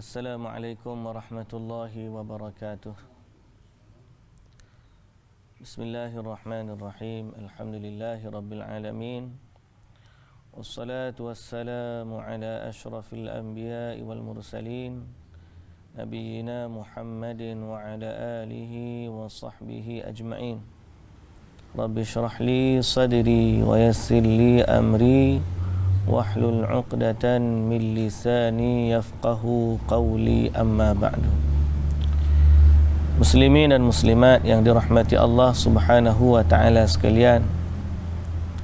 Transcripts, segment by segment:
السلام عليكم ورحمة الله وبركاته بسم الله الرحمن الرحيم الحمد لله رب العالمين والصلاة والسلام على أشرف الأنبياء والمرسلين نبينا محمد وعلى آله وصحبه أجمعين رب اشرح لي صدري ويسر لي أمري واحلل عقدة من لساني يفقه قولي أما بعد Muslimin dan muslimat yang dirahmati Allah Subhanahu wa taala sekalian.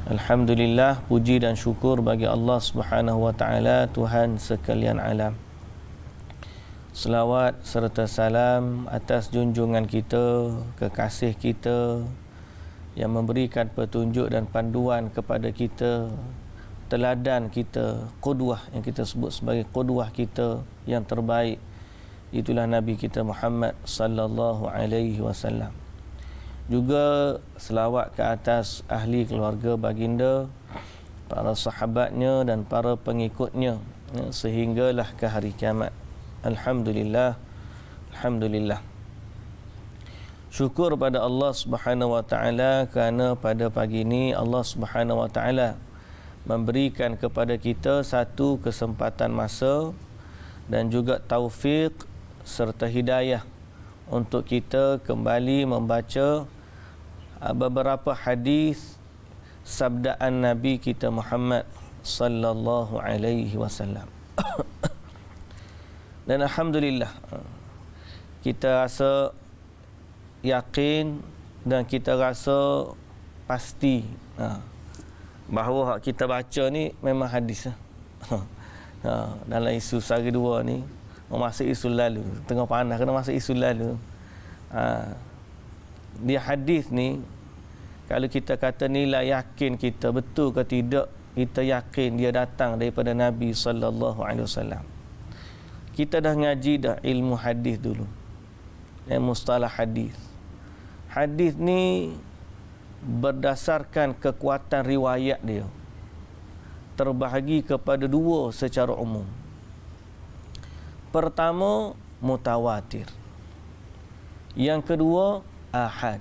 Alhamdulillah puji dan syukur bagi Allah Subhanahu wa taala Tuhan sekalian alam. Selawat serta salam atas junjungan kita, kekasih kita yang memberikan petunjuk dan panduan kepada kita, teladan kita, qudwah yang kita sebut sebagai qudwah kita yang terbaik itulah Nabi kita Muhammad sallallahu alaihi wasallam. Juga selawat ke atas ahli keluarga baginda, para sahabatnya dan para pengikutnya ya, sehinggalah ke hari kiamat. Alhamdulillah. Alhamdulillah. Syukur pada Allah Subhanahu Wa Taala kerana pada pagi ini Allah Subhanahu Wa Taala memberikan kepada kita satu kesempatan masa dan juga taufik serta hidayah untuk kita kembali membaca ah, beberapa hadis sabdaan Nabi kita Muhammad sallallahu alaihi wasallam. Dan alhamdulillah kita rasa yakin dan kita rasa pasti. Ah, bahawa hak kita baca ni memang hadis ha. ha. dalam isu sehari dua ni masuk isu lalu tengah panas kena masuk isu lalu ha. di hadis ni kalau kita kata nilai yakin kita betul ke tidak kita yakin dia datang daripada Nabi saw kita dah ngaji dah ilmu hadis dulu dan mustalah hadis hadis ni berdasarkan kekuatan riwayat dia terbahagi kepada dua secara umum pertama mutawatir yang kedua ahad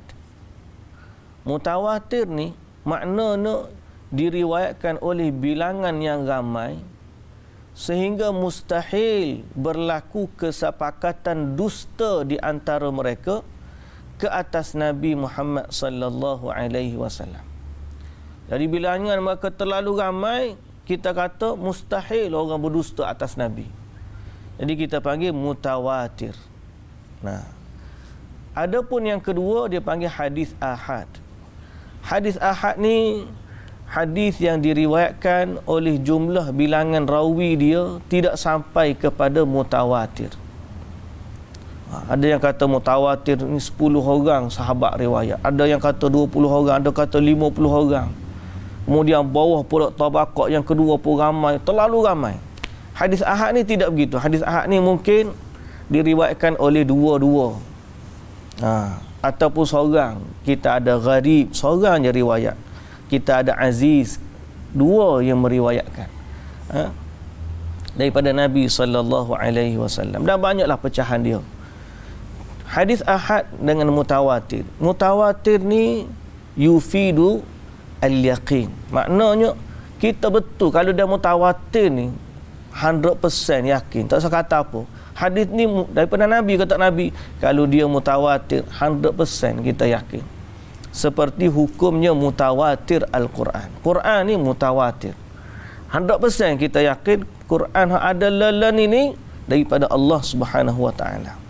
mutawatir ni maknanya diriwayatkan oleh bilangan yang ramai sehingga mustahil berlaku kesepakatan dusta di antara mereka ke atas Nabi Muhammad sallallahu alaihi wasallam. Jadi bilangan mereka terlalu ramai, kita kata mustahil orang berdusta atas Nabi. Jadi kita panggil mutawatir. Nah. Adapun yang kedua dia panggil hadis ahad. Hadis ahad ni hadis yang diriwayatkan oleh jumlah bilangan rawi dia tidak sampai kepada mutawatir. Ada yang kata mutawatir ni 10 orang sahabat riwayat. Ada yang kata 20 orang, ada kata 50 orang. Kemudian bawah pula tabakok yang kedua pun ramai, terlalu ramai. Hadis Ahad ni tidak begitu. Hadis Ahad ni mungkin diriwayatkan oleh dua-dua. Ha. ataupun seorang. Kita ada gharib, seorang je riwayat. Kita ada aziz, dua yang meriwayatkan. Ha. daripada Nabi sallallahu alaihi wasallam. Dan banyaklah pecahan dia hadis ahad dengan mutawatir. Mutawatir ni yufidu al-yaqin. Maknanya kita betul kalau dia mutawatir ni 100% yakin. Tak usah kata apa. Hadis ni daripada Nabi kata Nabi kalau dia mutawatir 100% kita yakin. Seperti hukumnya mutawatir Al-Quran. Quran ni mutawatir. 100% kita yakin Quran ada lalan ini daripada Allah Subhanahu Wa Taala.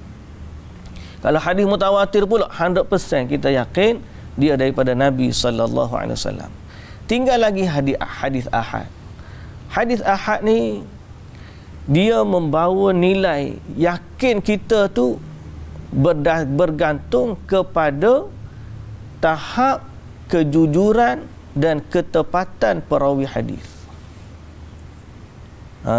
Kalau hadis mutawatir pula 100% kita yakin dia daripada Nabi sallallahu alaihi wasallam. Tinggal lagi hadis hadis ahad. Hadis ahad ni dia membawa nilai yakin kita tu bergantung kepada tahap kejujuran dan ketepatan perawi hadis. Ha.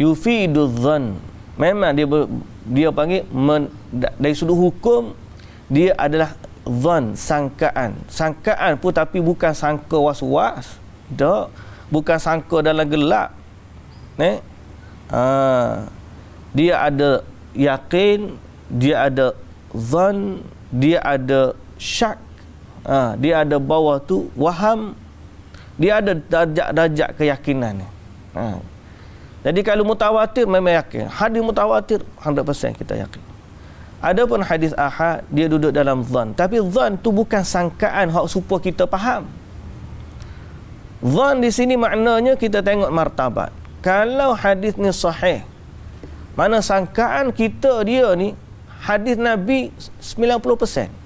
Yufidu dhann memang dia ber, dia panggil men, dari sudut hukum dia adalah zon sangkaan sangkaan pun tapi bukan sangka was-was tak bukan sangka dalam gelap ne eh? ha. dia ada yakin dia ada zon dia ada syak ha. dia ada bawah tu waham dia ada darjat-darjat keyakinan ni ha. Jadi kalau mutawatir memang yakin. Hadis mutawatir 100% kita yakin. Adapun hadis ahad dia duduk dalam zan. Tapi zan tu bukan sangkaan hak supo kita faham. Zan di sini maknanya kita tengok martabat. Kalau hadis ni sahih, mana sangkaan kita dia ni hadis Nabi 90%.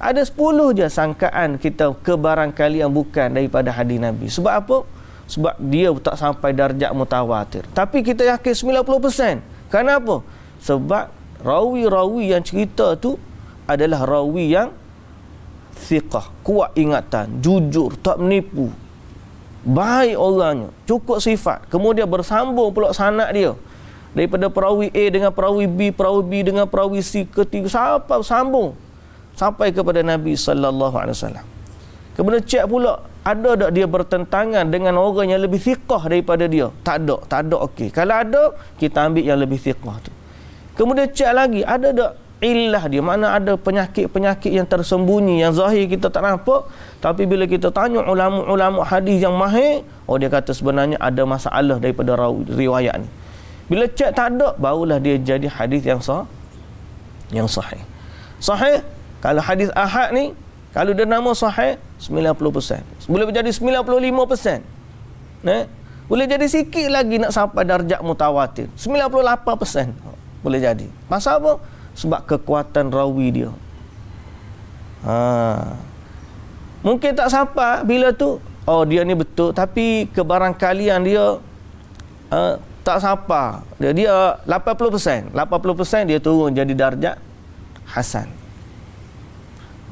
Ada 10 je sangkaan kita kebarangkali yang bukan daripada hadis Nabi. Sebab apa? sebab dia tak sampai darjat mutawatir. Tapi kita yakin 90%. Kenapa? Sebab rawi-rawi yang cerita tu adalah rawi yang thiqah, kuat ingatan, jujur, tak menipu. Baik orangnya, cukup sifat. Kemudian bersambung pula sanak dia. Daripada perawi A dengan perawi B, perawi B dengan perawi C ketiga sampai sambung sampai kepada Nabi sallallahu alaihi wasallam. Kemudian cek pula ada tak dia bertentangan dengan orang yang lebih siqah daripada dia? Tak ada, tak ada okey. Kalau ada, kita ambil yang lebih siqah tu. Kemudian cek lagi, ada tak illah dia? Mana ada penyakit-penyakit yang tersembunyi, yang zahir kita tak nampak. Tapi bila kita tanya ulama-ulama hadis yang mahir, oh dia kata sebenarnya ada masalah daripada riwayat ni. Bila cek tak ada, barulah dia jadi hadis yang sah, yang sahih. Sahih, kalau hadis ahad ni, kalau dia nama sahih, 90% boleh jadi 95%. Eh? Boleh jadi sikit lagi nak sampai darjah mutawatir. 98% boleh jadi. Pasal apa? Sebab kekuatan rawi dia. Ha. Mungkin tak sampai bila tu. Oh dia ni betul. Tapi kebarangkalian dia uh, tak sampai. Dia, dia 80%. 80% dia turun jadi darjah Hasan.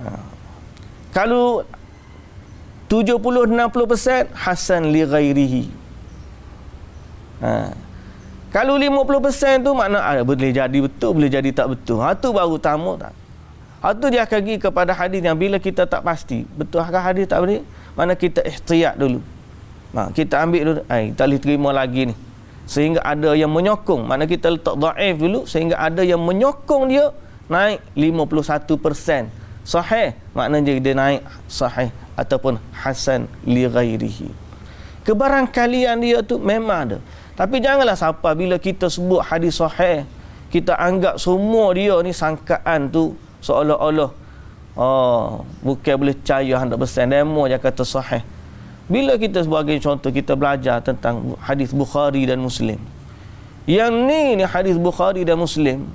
Ha. Kalau 70-60% Hasan li ghairihi ha. Kalau 50% tu makna ah, boleh jadi betul, boleh jadi tak betul. Ha tu baru tamu tak. Ha tu dia akan pergi kepada hadis yang bila kita tak pasti, betul ke hadis tak boleh, mana kita ihtiyat dulu. Ha, kita ambil dulu, ai ha, kita boleh terima lagi ni. Sehingga ada yang menyokong, mana kita letak dhaif dulu sehingga ada yang menyokong dia naik 51%. Sahih, maknanya dia naik sahih ataupun hasan li ghairihi kebarangkalian dia tu memang ada tapi janganlah sampai bila kita sebut hadis sahih kita anggap semua dia ni sangkaan tu seolah-olah oh bukan boleh percaya hendak besan demo yang kata sahih bila kita sebagai contoh kita belajar tentang hadis Bukhari dan Muslim yang ni ni hadis Bukhari dan Muslim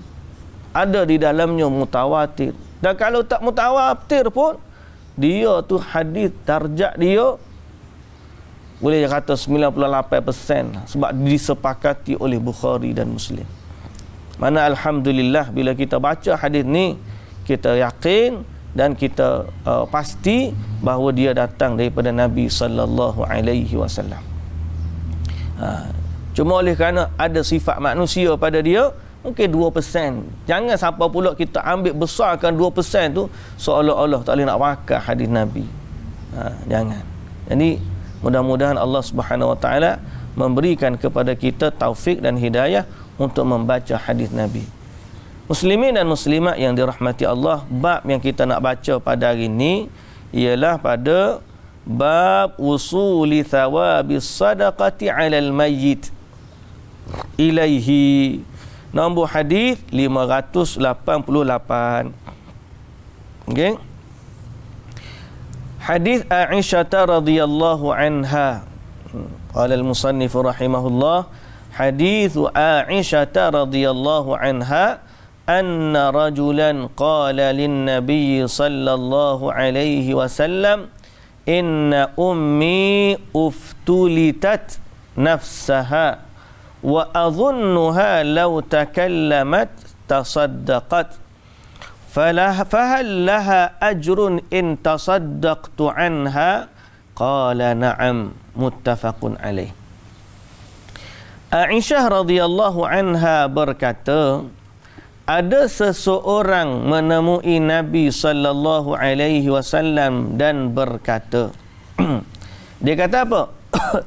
ada di dalamnya mutawatir dan kalau tak mutawatir pun dia tu hadis tarjak dia boleh kata 98% sebab disepakati oleh Bukhari dan Muslim. Mana alhamdulillah bila kita baca hadis ni kita yakin dan kita uh, pasti bahawa dia datang daripada Nabi sallallahu alaihi wasallam. Ha, cuma oleh kerana ada sifat manusia pada dia Mungkin 2%. Jangan sampai pula kita ambil besarkan 2% tu seolah-olah tak boleh nak pakai hadis Nabi. Ha, jangan. Jadi mudah-mudahan Allah Subhanahu Wa Taala memberikan kepada kita taufik dan hidayah untuk membaca hadis Nabi. Muslimin dan muslimat yang dirahmati Allah, bab yang kita nak baca pada hari ini ialah pada bab usuli thawabi sadaqati alal mayyit ilaihi Nombor hadis 588. Okey. Hadis Aisyah radhiyallahu anha. Qala al-musannif rahimahullah hadis Aisyah radhiyallahu anha أن رجلا قال للنبي صلى الله عليه وسلم إن أمي أفتلتت نفسها wa adhunnuha law takallamat tasaddaqat falah fahal laha ajrun in tasaddaqtu anha qala na'am muttafaqun alaih Aisyah radhiyallahu anha berkata ada seseorang menemui Nabi sallallahu alaihi wasallam dan berkata Dia kata apa?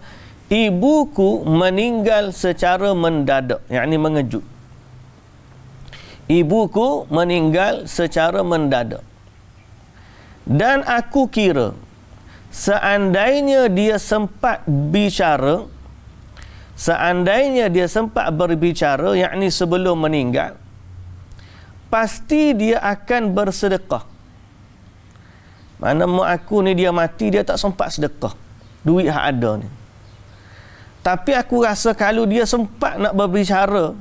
ibuku meninggal secara mendadak yakni mengejut ibuku meninggal secara mendadak dan aku kira seandainya dia sempat bicara seandainya dia sempat berbicara yakni sebelum meninggal pasti dia akan bersedekah mana mak aku ni dia mati dia tak sempat sedekah duit hak ada ni tapi aku rasa kalau dia sempat nak berbicara,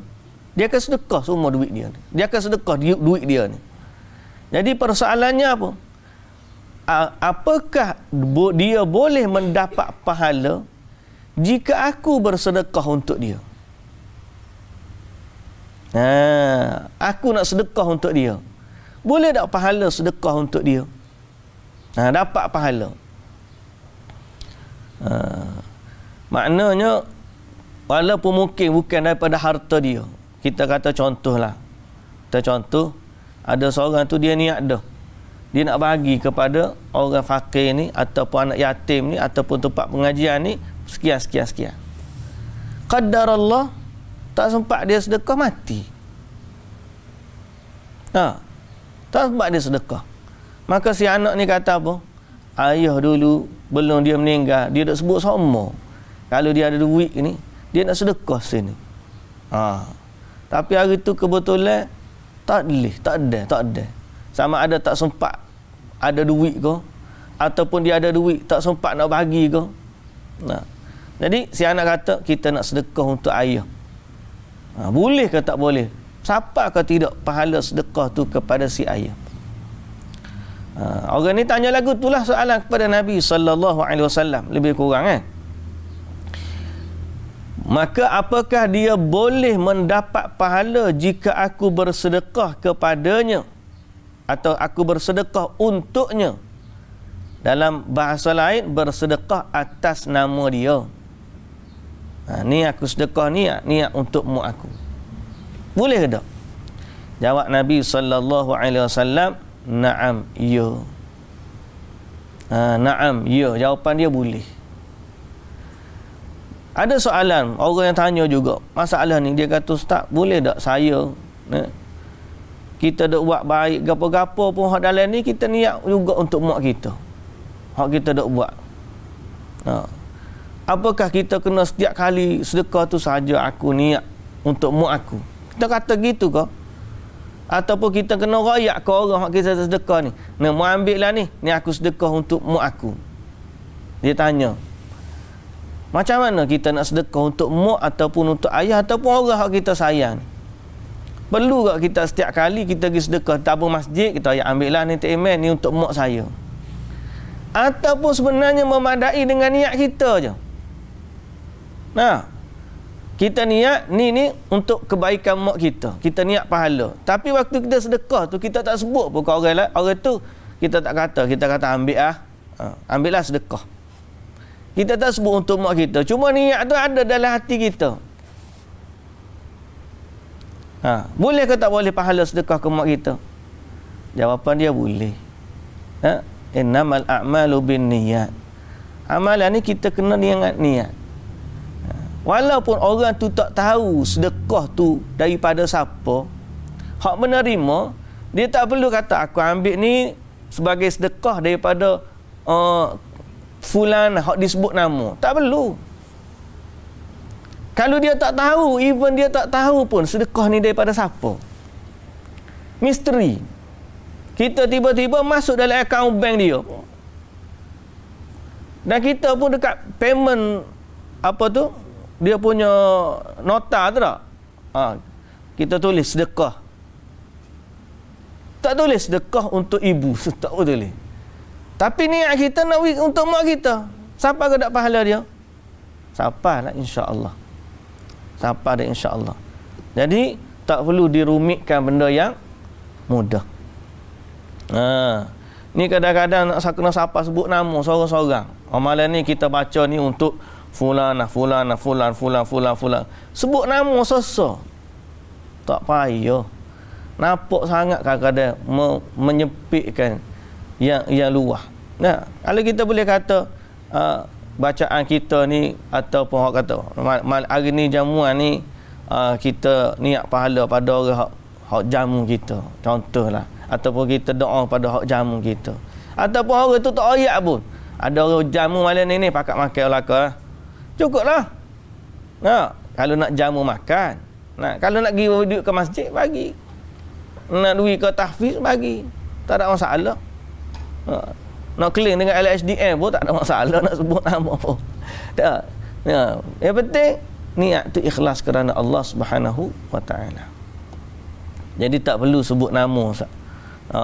dia akan sedekah semua duit dia Dia akan sedekah duit dia ni. Jadi persoalannya apa? Apakah dia boleh mendapat pahala jika aku bersedekah untuk dia? Ha, aku nak sedekah untuk dia. Boleh tak pahala sedekah untuk dia? Ha, dapat pahala. Ha, Maknanya walaupun mungkin bukan daripada harta dia. Kita kata contohlah. Kita contoh ada seorang tu dia niat dah. Dia nak bagi kepada orang fakir ni ataupun anak yatim ni ataupun tempat pengajian ni sekian sekian sekian. Qadar Allah tak sempat dia sedekah mati. Ha. Tak sempat dia sedekah. Maka si anak ni kata apa? Ayah dulu belum dia meninggal, dia dah sebut semua. Kalau dia ada duit ni, dia nak sedekah sini. Ha. Tapi hari tu kebetulan tak boleh, tak ada, tak ada. Sama ada tak sempat ada duit ke ataupun dia ada duit tak sempat nak bagi ke. Nah. Jadi si anak kata kita nak sedekah untuk ayah. Ha. boleh ke tak boleh? Siapa ke tidak pahala sedekah tu kepada si ayah? Ha. orang ni tanya lagu itulah soalan kepada Nabi sallallahu alaihi wasallam lebih kurang Eh? Maka apakah dia boleh mendapat pahala jika aku bersedekah kepadanya atau aku bersedekah untuknya? Dalam bahasa lain bersedekah atas nama dia. Ha, ni aku sedekah ni niat untuk mu aku. Boleh ke tak? Jawab Nabi sallallahu alaihi wasallam, "Na'am, ya." Ha, na'am, ya. Jawapan dia boleh. Ada soalan orang yang tanya juga. Masalah ni dia kata ustaz, boleh tak saya ne, kita dak buat baik gapo-gapo pun hak dalam ni kita niat juga untuk mak kita. Hak kita dak buat. Ha. Apakah kita kena setiap kali sedekah tu saja aku niat untuk mak aku? Kita kata gitu ke? Ataupun kita kena rayak ke orang hak kita sedekah ni? Nak mau ambil lah ni, ni aku sedekah untuk mak aku. Dia tanya. Macam mana kita nak sedekah untuk mak ataupun untuk ayah ataupun orang yang kita sayang? Perlu tak kita setiap kali kita pergi sedekah tabung masjid, kita ya lah ni tekmen ni untuk mak saya. Ataupun sebenarnya memadai dengan niat kita je. Nah, kita niat ni ni untuk kebaikan mak kita. Kita niat pahala. Tapi waktu kita sedekah tu kita tak sebut pun ke orang lain. Orang tu kita tak kata. Kita kata ambil lah. Ha, ambil lah sedekah. Kita tak sebut untuk mak kita. Cuma niat tu ada dalam hati kita. Ha. Boleh ke tak boleh pahala sedekah ke mak kita? Jawapan dia boleh. Ha? Innamal a'malu bin niat. Amalan ni kita kena niat niat. Ha. Walaupun orang tu tak tahu sedekah tu daripada siapa, hak menerima, dia tak perlu kata aku ambil ni sebagai sedekah daripada uh, fulan hak disebut nama. Tak perlu. Kalau dia tak tahu, even dia tak tahu pun sedekah ni daripada siapa. Misteri. Kita tiba-tiba masuk dalam akaun bank dia. Dan kita pun dekat payment apa tu? Dia punya nota tu tak? Ha, kita tulis sedekah. Tak tulis sedekah untuk ibu. Tak boleh. Tapi niat kita nak untuk mak kita. Siapa ke dak pahala dia? Siapa nak? Lah, insya-Allah. Siapa ada? insya-Allah. Jadi tak perlu dirumitkan benda yang mudah. Ha. Ni kadang-kadang nak kena siapa sebut nama seorang-seorang. Amalan oh, ni kita baca ni untuk fulan lah, fulan lah, fulan fulan fulan fulan. Sebut nama sesa. Tak payah. Nampak sangat kadang-kadang menyepitkan yang yang luah. Nah, kalau kita boleh kata uh, bacaan kita ni ataupun orang kata mal, mal, hari ni jamuan ni uh, kita niat pahala pada orang hak, hak jamu kita. Contohlah ataupun kita doa pada hak jamu kita. Ataupun orang tu tak ayat pun. Ada orang jamu malam ni ni pakat makan belaka. Lah. Cukuplah. Nah, kalau nak jamu makan. Nah, kalau nak pergi duduk ke masjid bagi. Nak duit ke tahfiz bagi. Tak ada masalah. Ha. Nak claim dengan LHDN pun tak ada masalah nak sebut nama pun. Tak. Ya. Yang penting niat tu ikhlas kerana Allah Subhanahu wa taala. Jadi tak perlu sebut nama. Ha.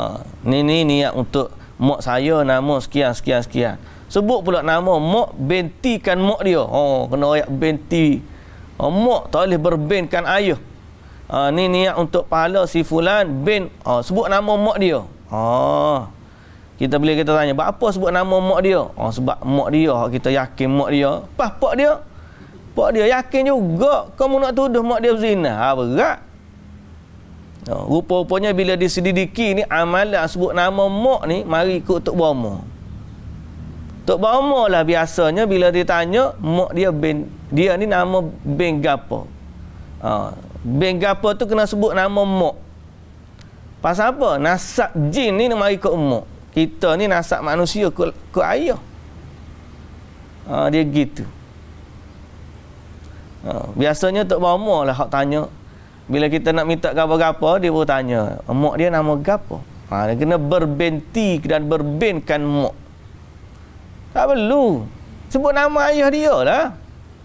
Ni ni niat untuk mak saya nama sekian sekian sekian. Sebut pula nama mak bentikan mak dia. Ha oh, kena ayat binti. Oh, ha, mak tak boleh berbinkan ayah. Ha, ni niat untuk pahala si fulan bin oh, sebut nama mak dia. Ha. Oh kita boleh kita tanya apa sebut nama mak dia oh sebab mak dia kita yakin mak dia pas pak dia pak dia yakin juga kamu nak tuduh mak dia berzina ha berat oh, rupa-rupanya bila diselidiki ni amalan sebut nama mak ni mari ikut tok bomo tok bomo lah biasanya bila ditanya mak dia bin, dia ni nama bin gapo ha oh, bin gapo tu kena sebut nama mak Pasal apa? Nasab jin ni nak mari ikut mak kita ni nasab manusia ke, ke ayah ha, dia gitu ha, biasanya tak bama lah hak tanya bila kita nak minta gapa-gapa dia baru tanya mak dia nama gapa ha, dia kena berbenti dan berbinkan mak tak perlu sebut nama ayah dia lah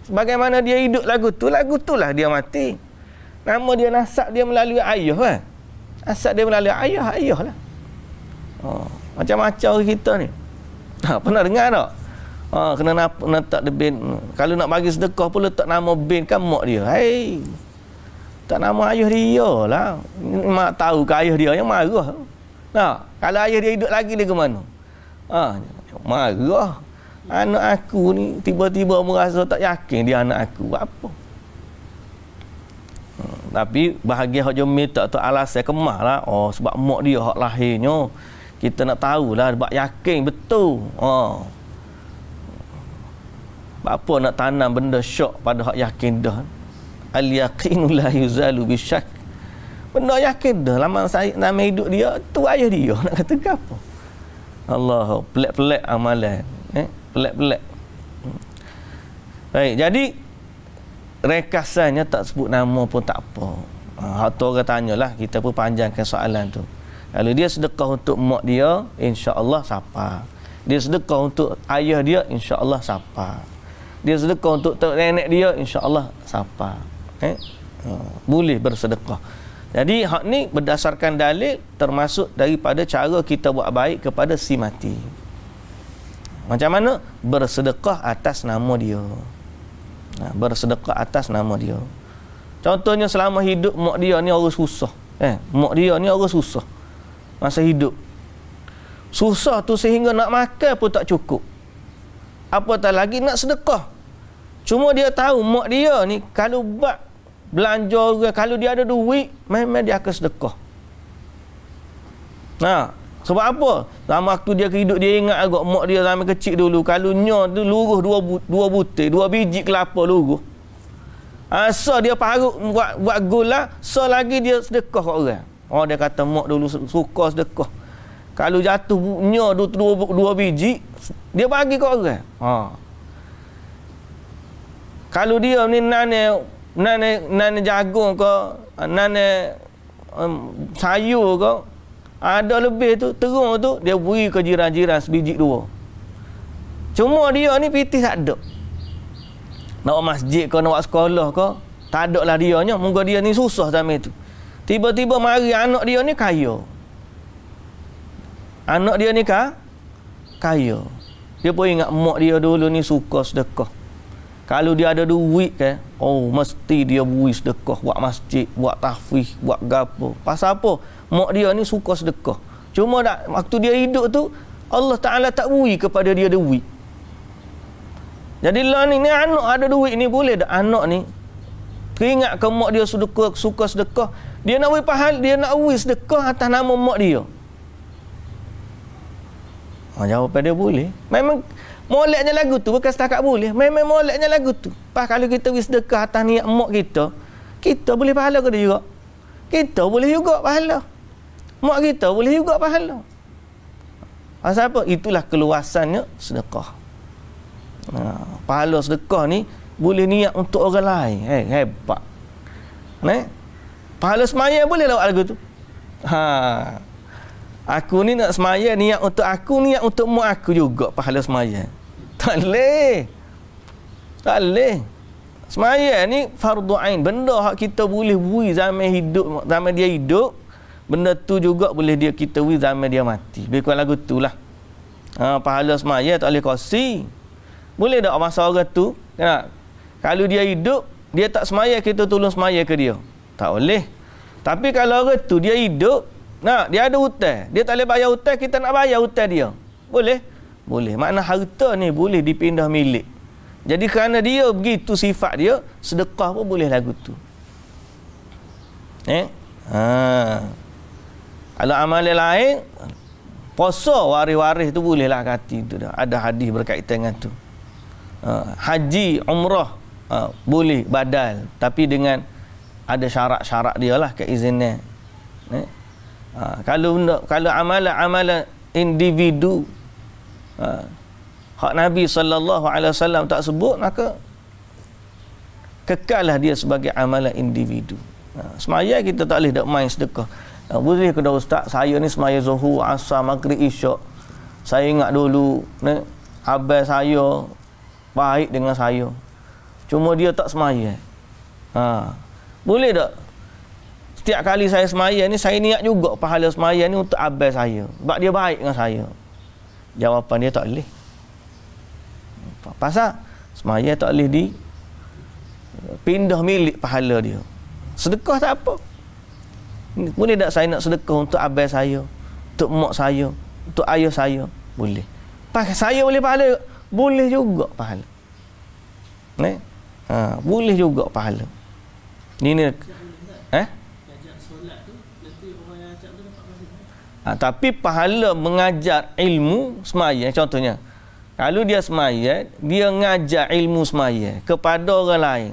bagaimana dia hidup lagu tu lagu tu lah dia mati nama dia nasab dia melalui ayah kan nasab dia melalui ayah ayah lah oh. Macam-macam kita ni. Ha, pernah dengar tak? Ha, kena nak letak the bin. Kalau nak bagi sedekah pun letak nama bin kan mak dia. Hai. Tak nama ayah dia lah. Mak tahu ke ayah dia yang marah. Nah, kalau ayah dia hidup lagi dia ke mana? Ah, ha, marah. Anak aku ni tiba-tiba merasa tak yakin dia anak aku. Apa? Hmm, tapi bahagia hak jemil tak tu alasan kemah lah. Oh, sebab mak dia hak lahirnya kita nak tahu lah, sebab yakin betul oh. Ha. apa nak tanam benda syok pada hak yakin dah al yaqinu la yuzalu bisyak benda yakin dah lama saya nama hidup dia tu ayah dia nak kata apa Allah pelik-pelik amalan eh pelik-pelik baik jadi rekasannya tak sebut nama pun tak apa ha, orang tanyalah kita pun panjangkan soalan tu kalau dia sedekah untuk mak dia, insya-Allah siapa. Dia sedekah untuk ayah dia, insya-Allah siapa. Dia sedekah untuk nenek dia, insya-Allah siapa. Eh? Ha, boleh bersedekah. Jadi hak ni berdasarkan dalil termasuk daripada cara kita buat baik kepada si mati. Macam mana? Bersedekah atas nama dia. Nah, ha, bersedekah atas nama dia. Contohnya selama hidup mak dia ni orang susah. Eh, mak dia ni orang susah masa hidup susah tu sehingga nak makan pun tak cukup apa tak lagi nak sedekah cuma dia tahu mak dia ni kalau buat belanja orang kalau dia ada duit memang dia akan sedekah nah ha, sebab apa lama waktu dia hidup dia ingat agak mak dia zaman kecil dulu kalau nyo tu luruh dua dua butir dua biji kelapa luruh asa ha, dia parut buat buat gula so lagi dia sedekah kat orang Oh dia kata mak dulu suka sedekah. Kalau jatuh nya dua, dua, dua biji, dia bagi kat orang. Ha. Kalau dia ni nane nane nane jagung ke, nane um, sayur ke, ada lebih tu, terung tu dia beri ke jiran-jiran sebiji dua. Cuma dia ni piti tak ada. Nak masjid ke, nak sekolah ke, tak ada lah dia nya. Moga dia ni susah sampai itu. Tiba-tiba mari anak dia ni kaya. Anak dia ni ka Kaya. Dia pun ingat mak dia dulu ni suka sedekah. Kalau dia ada duit ke, oh mesti dia beri sedekah buat masjid, buat tahfiz, buat gapo. Pasal apa? Mak dia ni suka sedekah. Cuma dak waktu dia hidup tu Allah Taala tak beri kepada dia duit. Jadi lah ni, ni anak ada duit ni boleh tak anak ni Teringat ke mak dia sedekah, suka sedekah dia nak pahal, dia nak wis sedekah atas nama mak dia. Ha, jawapan dia boleh. Memang moleknya lagu tu bukan setakat boleh. Memang moleknya lagu tu. Pas kalau kita wis sedekah atas niat mak kita, kita boleh pahala ke dia juga? Kita boleh juga pahala. Mak kita boleh juga pahala. Pasal apa? Itulah keluasannya sedekah. Ha, pahala sedekah ni boleh niat untuk orang lain. Hei, eh, hebat. Nah, Pahala semaya boleh lawat lagu tu. Ha. Aku ni nak semaya niat untuk aku ni niat untuk mu aku juga pahala semaya. Tak leh. Tak leh. Semaya ni fardu ain. Benda hak kita boleh bui zaman hidup zaman dia hidup, benda tu juga boleh dia kita bui zaman dia mati. Bekuan lagu tulah. Ha pahala semaya tak boleh kosi. Boleh tak masa orang tu? Kan? Kalau dia hidup, dia tak semaya kita tolong semaya ke dia. Tak boleh. Tapi kalau orang tu dia hidup, nah, dia ada hutang. Dia tak boleh bayar hutang, kita nak bayar hutang dia. Boleh? Boleh. Makna harta ni boleh dipindah milik. Jadi kerana dia begitu sifat dia, sedekah pun boleh lagu tu. Eh? Ha. Kalau amal lain, puasa waris-waris tu bolehlah kata itu dah. Ada hadis berkaitan dengan tu. Ha. haji, umrah, ha. boleh badal tapi dengan ada syarat-syarat dia lah keizinan. Eh? Ha, kalau kalau amalan-amalan individu ha, hak Nabi sallallahu alaihi wasallam tak sebut maka kekallah dia sebagai amalan individu. Ha, semaya kita tak boleh dak main sedekah. Ha, boleh kepada ustaz saya ni semaya zuhur, asar, maghrib, isyak. Saya ingat dulu ni abang saya baik dengan saya. Cuma dia tak semaya. Ha, boleh tak? Setiap kali saya semayang ni, saya niat juga pahala semayang ni untuk abai saya. Sebab dia baik dengan saya. Jawapan dia tak boleh. Pasal semayang tak boleh di pindah milik pahala dia. Sedekah tak apa. Boleh tak saya nak sedekah untuk abai saya? Untuk mak saya? Untuk ayah saya? Boleh. Pasal saya boleh pahala? Boleh juga pahala. ni Ha, boleh juga pahala. Ni ni eh ha, tapi pahala mengajar ilmu semaya contohnya. Kalau dia semaya, dia mengajar ilmu semaya kepada orang lain.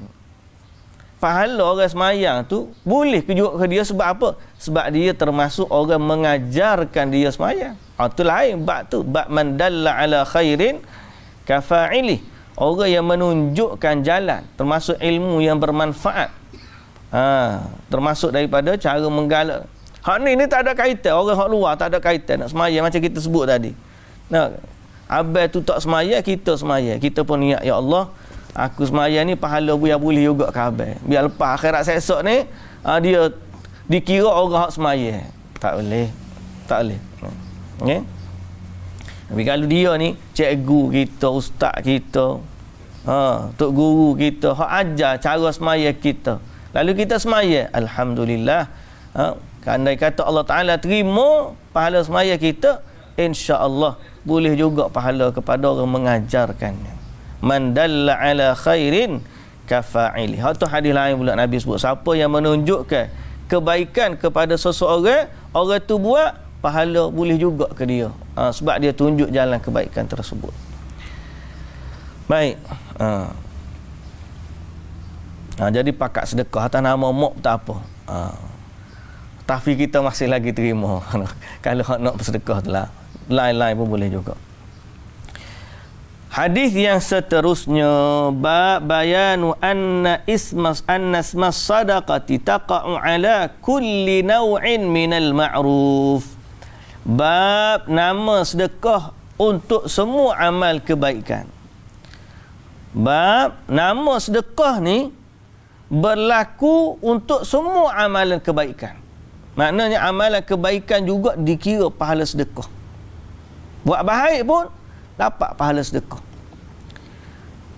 Pahala orang semaya tu boleh ke juga ke dia sebab apa? Sebab dia termasuk orang mengajarkan dia semaya. Ha, tu lain bab tu. Bab man dalla ala khairin kafa'ilih. Orang yang menunjukkan jalan termasuk ilmu yang bermanfaat Ha, termasuk daripada cara menggalak. Hak ni ni tak ada kaitan. Orang hak luar tak ada kaitan. Nak semaya macam kita sebut tadi. Nak Abel tu tak semaya, kita semaya. Kita pun niat, Ya Allah, aku semaya ni pahala buya boleh juga ke Abel. Biar lepas akhirat sesok ni, ha, dia dikira orang hak semaya. Tak boleh. Tak boleh. Okay? Tapi kalau dia ni cikgu kita, ustaz kita, ha, tok guru kita, hak ajar cara semaya kita. Lalu kita semaya. Alhamdulillah. Ha? Kandai kata Allah Ta'ala terima pahala semaya kita. Insya Allah boleh juga pahala kepada orang mengajarkannya. Man ala khairin kafa'ili. Hal tu hadis lain pula Nabi sebut. Siapa yang menunjukkan kebaikan kepada seseorang. Orang itu buat pahala boleh juga ke dia. Ha, sebab dia tunjuk jalan kebaikan tersebut. Baik. Baik. Ha. Ha, jadi pakat sedekah atas nama mok tak apa. Ha. Tafi kita masih lagi terima. Kalau hak nak bersedekah lah lain-lain pun boleh juga. Hadis yang seterusnya bab bayanu anna ismas anna ismas sadaqati taqa'u ala kulli naw'in minal ma'ruf. Bab nama sedekah untuk semua amal kebaikan. Bab nama sedekah ni berlaku untuk semua amalan kebaikan. Maknanya amalan kebaikan juga dikira pahala sedekah. Buat baik pun dapat pahala sedekah.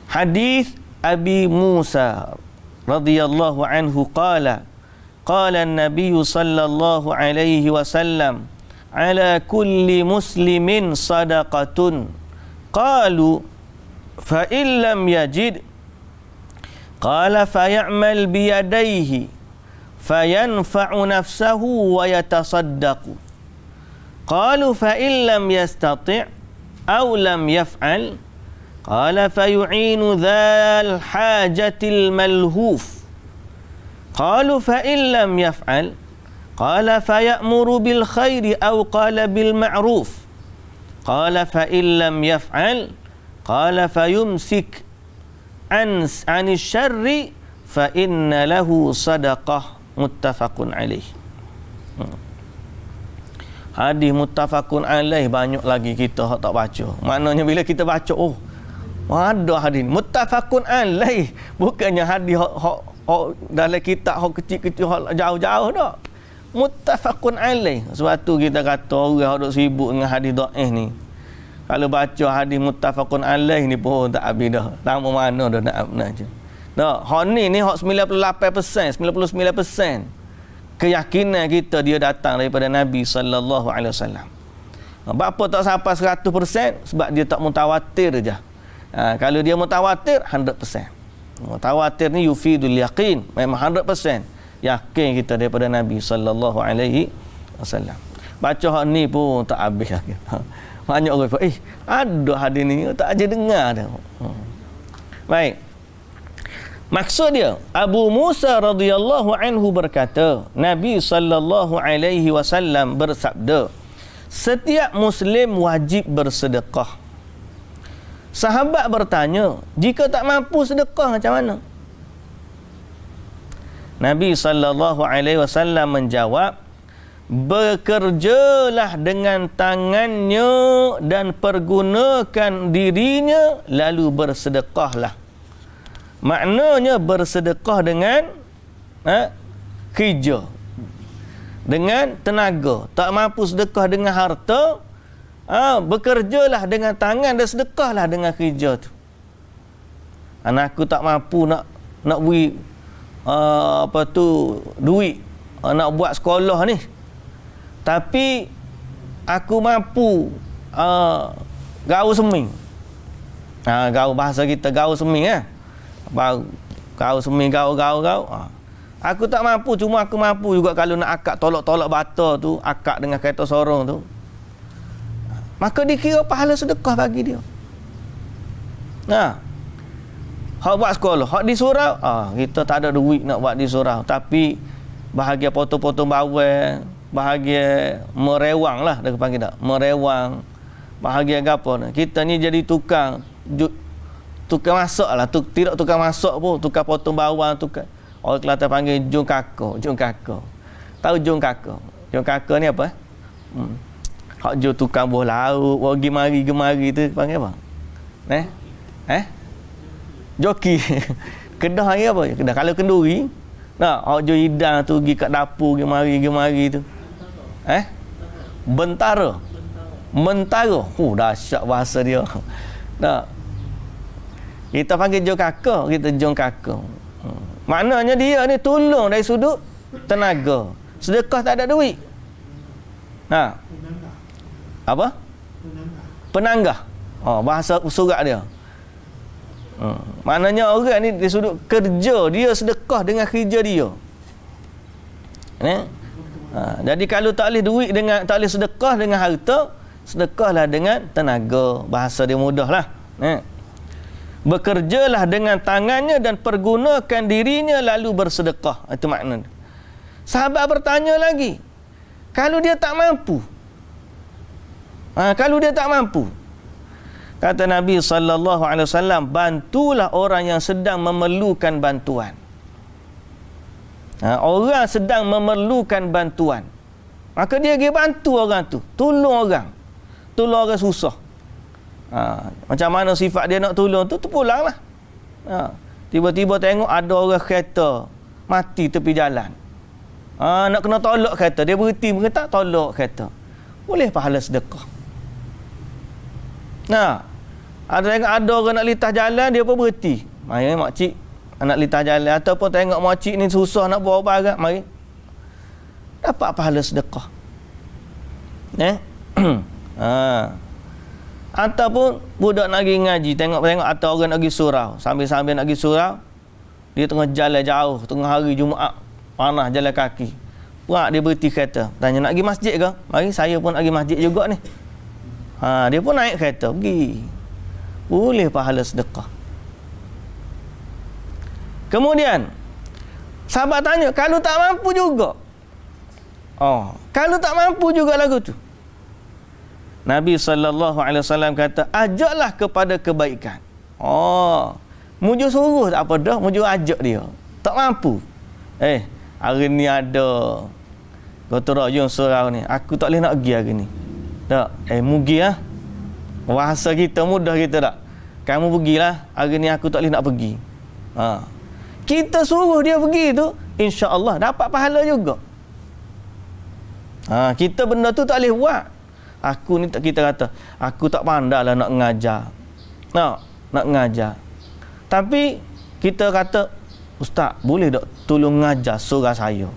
Hadis Abi Musa radhiyallahu anhu qala qala an-nabiy sallallahu alaihi wasallam ala kulli muslimin sadaqatun qalu fa illam yajid Qala fayamal biyadaihi fayanfa'u nafsahu wa yatasaddaqu. Qalu fa in lam yastati' aw lam yaf'al qala fayu'inu dhal hajatil malhuf. Qalu fa in lam yaf'al قال فيأمر بالخير أو قال بالمعروف قال فإن لم يفعل قال فيمسك ans ani syarri fa inna lahu sadaqah muttafaqun alaih hmm. hadis muttafaqun alaih banyak lagi kita tak baca maknanya bila kita baca oh ada hadis ni muttafaqun alaih bukannya hadis hok hok ho, dalam kitab hok kecil-kecil hok jauh-jauh dak muttafaqun alaih sebab tu kita kata orang hok sibuk dengan hadis dhaif ni kalau baca hadis muttafaqun alaih ni pun tak habis dah. Nama mana dah nak nak je. Tak, hak ni ni hak 98%, 99% keyakinan kita dia datang daripada Nabi sallallahu alaihi wasallam. Apa tak sampai 100% sebab dia tak mutawatir je. Ha, kalau dia mutawatir 100%. Mutawatir ni yufidul yaqin, memang 100% yakin kita daripada Nabi sallallahu alaihi wasallam. Baca hak ni pun tak habis lagi. Okay banyak orang fikir, eh ada hadis ni oh, tak aja dengar dia. Hmm. Baik. Maksud dia Abu Musa radhiyallahu anhu berkata, Nabi sallallahu alaihi wasallam bersabda, setiap muslim wajib bersedekah. Sahabat bertanya, jika tak mampu sedekah macam mana? Nabi sallallahu alaihi wasallam menjawab, bekerjalah dengan tangannya dan pergunakan dirinya lalu bersedekahlah maknanya bersedekah dengan eh, kerja dengan tenaga tak mampu sedekah dengan harta eh, bekerjalah dengan tangan dan sedekahlah dengan kerja tu anak aku tak mampu nak nak beri uh, apa tu duit uh, nak buat sekolah ni tapi aku mampu uh, gaul seming. Ha, gaul bahasa kita gaul seming eh. Baru gaul seming gaul gaul gaul. Ha. Aku tak mampu cuma aku mampu juga kalau nak akak tolak-tolak bata tu, akak dengan kereta sorong tu. Maka dikira pahala sedekah bagi dia. Nah. Ha. Hak buat sekolah, hak disurau, surau, ah, kita tak ada duit nak buat disurau. tapi bahagia potong-potong bawang, bahagia merewang lah dia panggil tak merewang bahagia ke apa ni kita ni jadi tukang tukang masuk lah tuk, tidak tukang masuk pun tukang potong bawang tukang orang Kelantan panggil jung kako jung kako tahu jung kako jung kako ni apa eh? hmm. hak jual tukang buah laut buah gemari gemari tu panggil apa eh eh joki kedah ni apa kedah kalau kenduri nah hak jual hidang tu gi kat dapur gemari gemari tu Eh? Bentara. Mentara. Huh, syak bahasa dia. Tak. Kita panggil jom kakak, kita jom kakak. Hmm. Maknanya dia ni tolong dari sudut tenaga. Sedekah tak ada duit. Ha. Apa? Penanggah. Oh, bahasa surat dia. Hmm. Maknanya orang ni dari sudut kerja, dia sedekah dengan kerja dia. Eh. Hmm. Ha, jadi kalau tak boleh duit dengan tak boleh sedekah dengan harta, sedekahlah dengan tenaga. Bahasa dia mudahlah. Ha. Bekerjalah dengan tangannya dan pergunakan dirinya lalu bersedekah. Ha, itu makna. Sahabat bertanya lagi. Kalau dia tak mampu. Ha, kalau dia tak mampu. Kata Nabi sallallahu alaihi wasallam, bantulah orang yang sedang memerlukan bantuan ha, orang sedang memerlukan bantuan maka dia pergi bantu orang tu tolong orang tolong orang susah ha, macam mana sifat dia nak tolong tu tu pulang lah ha, tiba-tiba tengok ada orang kereta mati tepi jalan ha, nak kena tolak kereta dia berhenti berkata tolak kereta boleh pahala sedekah Nah, ada yang ada orang nak litas jalan dia pun berhenti. Mai ha, ya, mak cik, anak lita jalan ataupun tengok makcik ni susah nak buat barang mari dapat pahala sedekah eh ha ataupun budak nak pergi ngaji tengok tengok atau orang nak pergi surau sambil-sambil nak pergi surau dia tengah jalan jauh tengah hari jumaat panah jalan kaki Wah dia berhenti kereta tanya nak pergi masjid ke mari saya pun nak pergi masjid juga ni ha dia pun naik kereta pergi boleh pahala sedekah Kemudian sahabat tanya, kalau tak mampu juga. Oh, kalau tak mampu juga lagu tu. Nabi sallallahu alaihi wasallam kata, ajaklah kepada kebaikan. Oh, mujur suruh tak apa dah, mujur ajak dia. Tak mampu. Eh, hari ni ada kata rajin surau ni, aku tak boleh nak pergi hari ni. Tak, eh mugi ah. Ha? Wahasa kita mudah kita tak. Kamu pergilah, hari ni aku tak boleh nak pergi. Ha kita suruh dia pergi tu insyaallah dapat pahala juga ha, kita benda tu tak boleh buat aku ni tak kita kata aku tak pandai lah nak ngajar nak nak ngajar tapi kita kata ustaz boleh tak tolong ngajar surah saya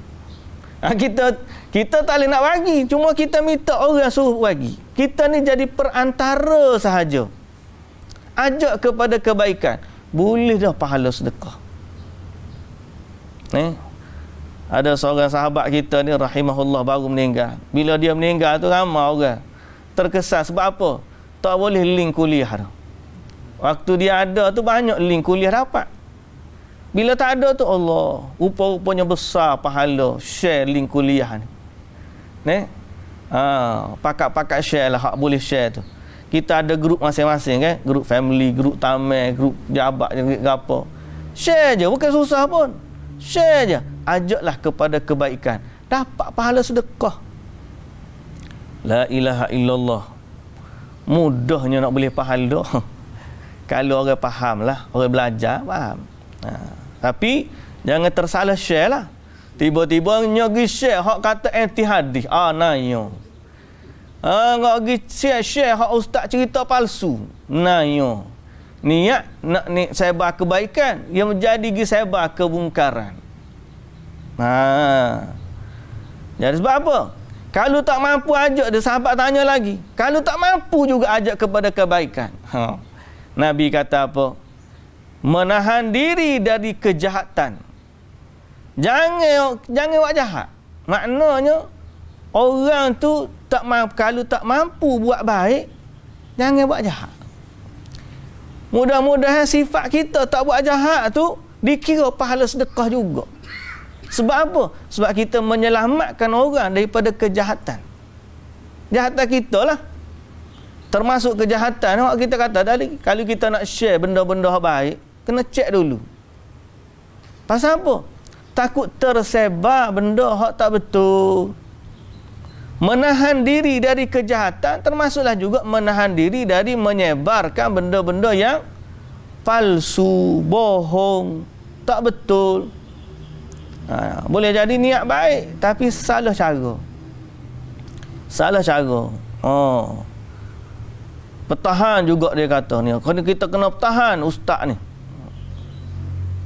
ha, kita kita tak boleh nak bagi cuma kita minta orang suruh bagi kita ni jadi perantara sahaja ajak kepada kebaikan boleh dah pahala sedekah eh, ada seorang sahabat kita ni rahimahullah baru meninggal. Bila dia meninggal tu ramai orang terkesan sebab apa? Tak boleh link kuliah tu. Waktu dia ada tu banyak link kuliah dapat. Bila tak ada tu Allah, rupa-rupanya besar pahala share link kuliah ni. Ne? Ah, ha, pakak-pakak share lah hak boleh share tu. Kita ada grup masing-masing kan, grup family, grup tamai, grup jabat, grup apa. Share je, bukan susah pun. Share je. Ajaklah kepada kebaikan. Dapat pahala sedekah. La ilaha illallah. Mudahnya nak boleh pahala. Kalau orang faham lah. Orang belajar, faham. Ha. Tapi, jangan tersalah share lah. Tiba-tiba nyogi share. Hak kata anti hadis. Ah, nayo. Ah, ha, nyogi share Hak ustaz cerita palsu. Nayo niat nak ni saya sebar kebaikan yang menjadi saya sebar kebungkaran. Ha. Jadi sebab apa? Kalau tak mampu ajak dia sahabat tanya lagi. Kalau tak mampu juga ajak kepada kebaikan. Ha. Nabi kata apa? Menahan diri dari kejahatan. Jangan jangan buat jahat. Maknanya orang tu tak mampu kalau tak mampu buat baik jangan buat jahat. Mudah-mudahan sifat kita tak buat jahat tu dikira pahala sedekah juga. Sebab apa? Sebab kita menyelamatkan orang daripada kejahatan. Jahatan kita lah. Termasuk kejahatan. Awak kita kata tadi, kalau kita nak share benda-benda baik, kena cek dulu. Pasal apa? Takut tersebar benda hak tak betul. Menahan diri dari kejahatan termasuklah juga menahan diri dari menyebarkan benda-benda yang palsu, bohong, tak betul. Ha, boleh jadi niat baik tapi salah cara. Salah cara. Oh, Pertahan juga dia kata ni. Kena kita kena pertahan ustaz ni.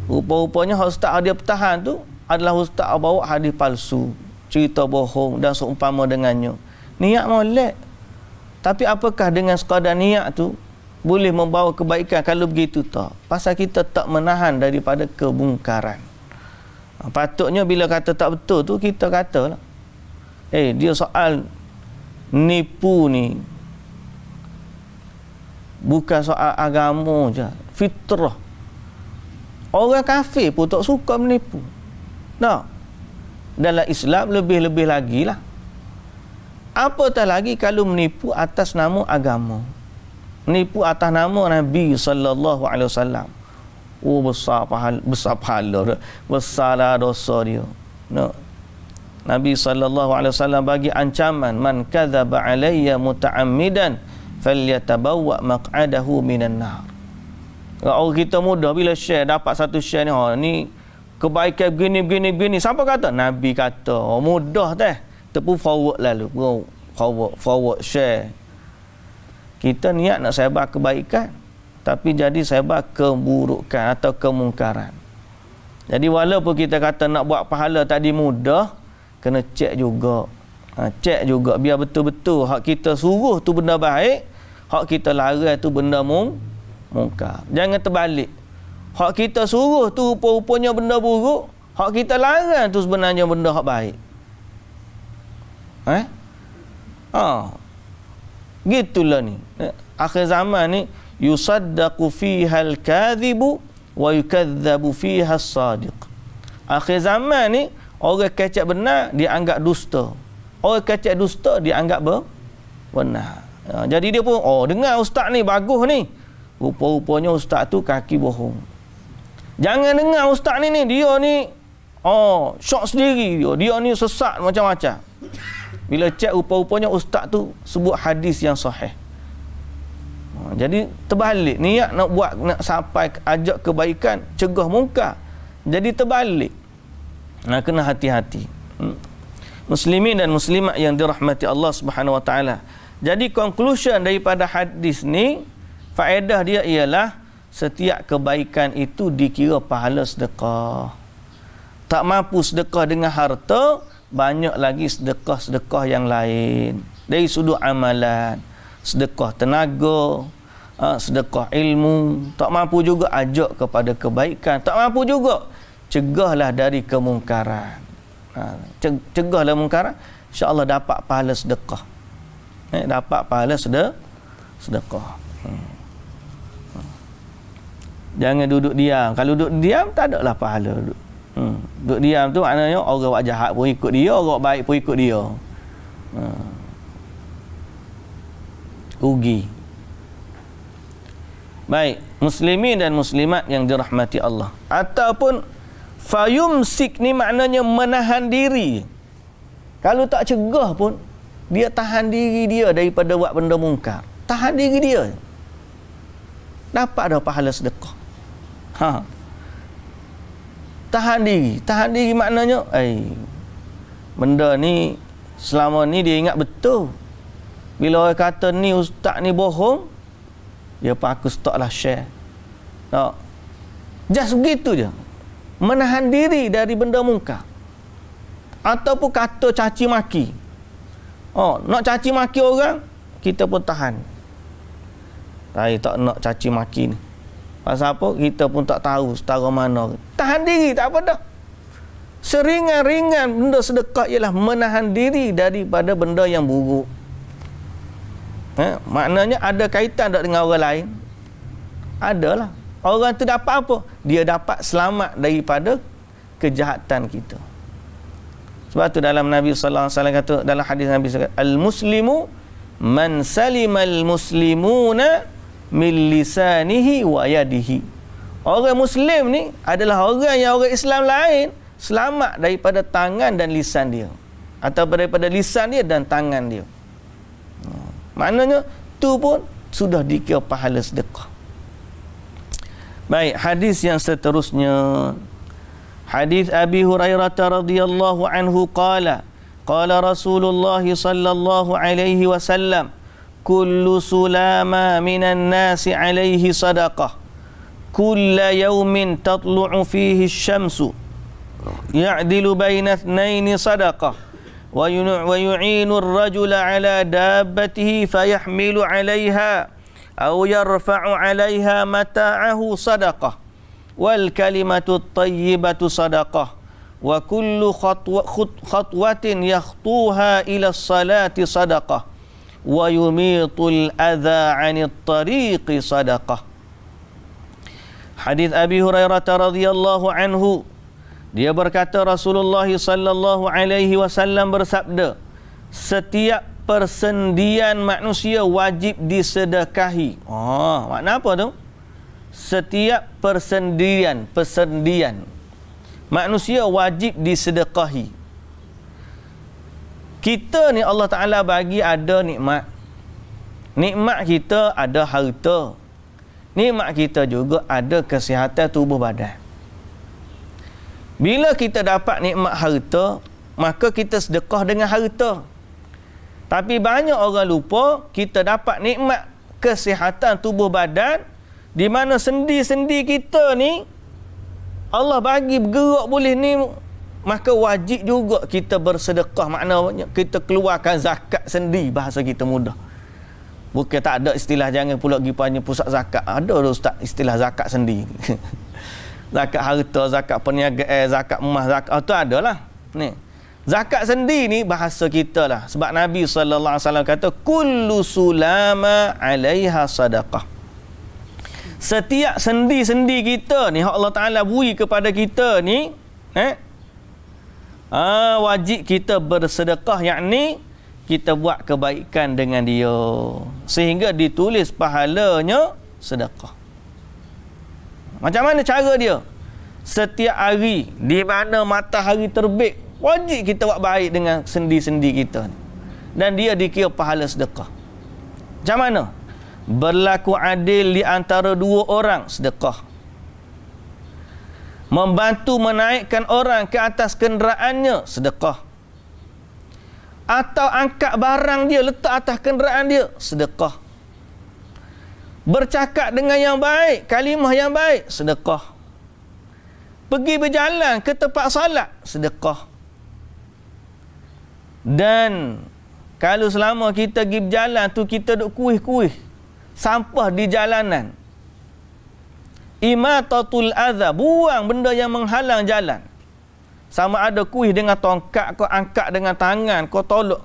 Rupa-rupanya ustaz dia pertahan tu adalah ustaz bawa hadis palsu cerita bohong dan seumpama dengannya. Niat molek. Tapi apakah dengan sekadar niat tu boleh membawa kebaikan kalau begitu tak? Pasal kita tak menahan daripada kebungkaran. Ha, patutnya bila kata tak betul tu kita katalah. Eh dia soal nipu ni bukan soal agama je fitrah orang kafir pun tak suka menipu nah no dalam Islam lebih-lebih lagi lah. Apatah lagi kalau menipu atas nama agama. Menipu atas nama Nabi sallallahu alaihi wasallam. Oh besar pahala, besar pahala dia. Besar dosa dia. No. Nabi sallallahu alaihi wasallam bagi ancaman man kadzaba alayya muta'ammidan falyatabawwa maq'adahu minan nar. Kalau kita muda bila share dapat satu share ni, oh, ni kebaikan begini begini begini siapa kata nabi kata oh, mudah teh tepu forward lalu bro forward forward share kita niat nak sebar kebaikan tapi jadi sebar keburukan atau kemungkaran jadi walaupun kita kata nak buat pahala tadi mudah kena cek juga ha, cek juga biar betul-betul hak kita suruh tu benda baik hak kita larang tu benda mung mungkar jangan terbalik Hak kita suruh tu rupa-rupanya benda buruk. Hak kita larang tu sebenarnya benda hak baik. Eh? Ha. Oh. Gitulah ni. Eh, akhir zaman ni yusaddaqu fiha al-kadhibu wa yukadzdzabu fiha as-sadiq. Akhir zaman ni orang kacak benar dianggap dusta. Orang kacak dusta dianggap benar. Ha. jadi dia pun oh dengar ustaz ni bagus ni. Rupa-rupanya ustaz tu kaki bohong. Jangan dengar ustaz ni ni dia ni oh syok sendiri dia. Dia ni sesat macam-macam. Bila cek rupa-rupanya ustaz tu sebut hadis yang sahih. Ha, jadi terbalik niat nak buat nak sampai ajak kebaikan cegah muka. Jadi terbalik. Nak kena hati-hati. Hmm. Muslimin dan muslimat yang dirahmati Allah Subhanahu Wa Taala. Jadi conclusion daripada hadis ni faedah dia ialah setiap kebaikan itu dikira pahala sedekah. Tak mampu sedekah dengan harta, banyak lagi sedekah-sedekah yang lain. Dari sudut amalan, sedekah tenaga, ha, sedekah ilmu, tak mampu juga ajak kepada kebaikan, tak mampu juga cegahlah dari kemungkaran. Ha, cegahlah kemungkaran, insya-Allah dapat pahala sedekah. Eh, dapat pahala sedekah. Hmm. Jangan duduk diam. Kalau duduk diam, tak ada lah pahala. Duduk. Hmm. duduk diam tu maknanya orang buat jahat pun ikut dia, orang baik pun ikut dia. Hmm. Ugi. Baik, muslimin dan muslimat yang dirahmati Allah. Ataupun fayumsik ni maknanya menahan diri. Kalau tak cegah pun, dia tahan diri dia daripada buat benda mungkar. Tahan diri dia. Dapat dah pahala sedekah. Ha. Tahan diri. Tahan diri maknanya, eh, benda ni selama ni dia ingat betul. Bila orang kata ni ustaz ni bohong, dia pun aku stoklah share. Tak. Just begitu je. Menahan diri dari benda mungkar. Ataupun kata caci maki. Oh, nak caci maki orang, kita pun tahan. Saya tak nak caci maki ni. Pasal apa? Kita pun tak tahu setara mana. Tahan diri tak apa dah. Seringan-ringan benda sedekah ialah menahan diri daripada benda yang buruk. Ha? Maknanya ada kaitan tak dengan orang lain? Adalah. Orang tu dapat apa? Dia dapat selamat daripada kejahatan kita. Sebab tu dalam Nabi sallallahu alaihi wasallam kata dalam hadis Nabi sallallahu alaihi wasallam al-muslimu man salimal muslimuna min lisanihi wa yadihi. Orang Muslim ni adalah orang yang orang Islam lain selamat daripada tangan dan lisan dia. Atau daripada lisan dia dan tangan dia. Hmm. Maknanya, tu pun sudah dikira pahala sedekah. Baik, hadis yang seterusnya. Hadis Abi Hurairah radhiyallahu anhu kala. Kala Rasulullah sallallahu alaihi wasallam. كل سلامة من الناس عليه صدقة كل يوم تطلع فيه الشمس يعدل بين اثنين صدقة ويعين الرجل على دابته فيحمل عليها أو يرفع عليها متاعه صدقة والكلمة الطيبة صدقة وكل خطوة, خطوة يخطوها إلى الصلاة صدقة wa yumitul adha anit tariqi sadaqah Hadis Abi Hurairah radhiyallahu anhu dia berkata Rasulullah sallallahu alaihi wasallam bersabda setiap persendian manusia wajib disedekahi. Ah, oh, makna apa tu? Setiap persendian, persendian manusia wajib disedekahi. Kita ni Allah Ta'ala bagi ada nikmat. Nikmat kita ada harta. Nikmat kita juga ada kesihatan tubuh badan. Bila kita dapat nikmat harta, maka kita sedekah dengan harta. Tapi banyak orang lupa kita dapat nikmat kesihatan tubuh badan di mana sendi-sendi kita ni Allah bagi bergerak boleh ni maka wajib juga kita bersedekah maknanya kita keluarkan zakat sendiri bahasa kita mudah bukan tak ada istilah jangan pula pergi punya pusat zakat ada lah ustaz istilah zakat sendiri zakat harta zakat peniaga eh, zakat emas zakat itu ah, tu adalah ni zakat sendiri ni bahasa kita lah sebab Nabi SAW kata kullu sulama alaiha sadaqah setiap sendi-sendi kita ni Allah Ta'ala beri kepada kita ni eh, ha, wajib kita bersedekah yang yakni kita buat kebaikan dengan dia sehingga ditulis pahalanya sedekah. Macam mana cara dia? Setiap hari di mana matahari terbit, wajib kita buat baik dengan sendi-sendi kita. Dan dia dikira pahala sedekah. Macam mana? Berlaku adil di antara dua orang sedekah membantu menaikkan orang ke atas kenderaannya sedekah atau angkat barang dia letak atas kenderaan dia sedekah bercakap dengan yang baik kalimah yang baik sedekah pergi berjalan ke tempat salat sedekah dan kalau selama kita pergi berjalan tu kita duk kuih-kuih sampah di jalanan imatatul adza buang benda yang menghalang jalan sama ada kuih dengan tongkat kau angkat dengan tangan kau tolak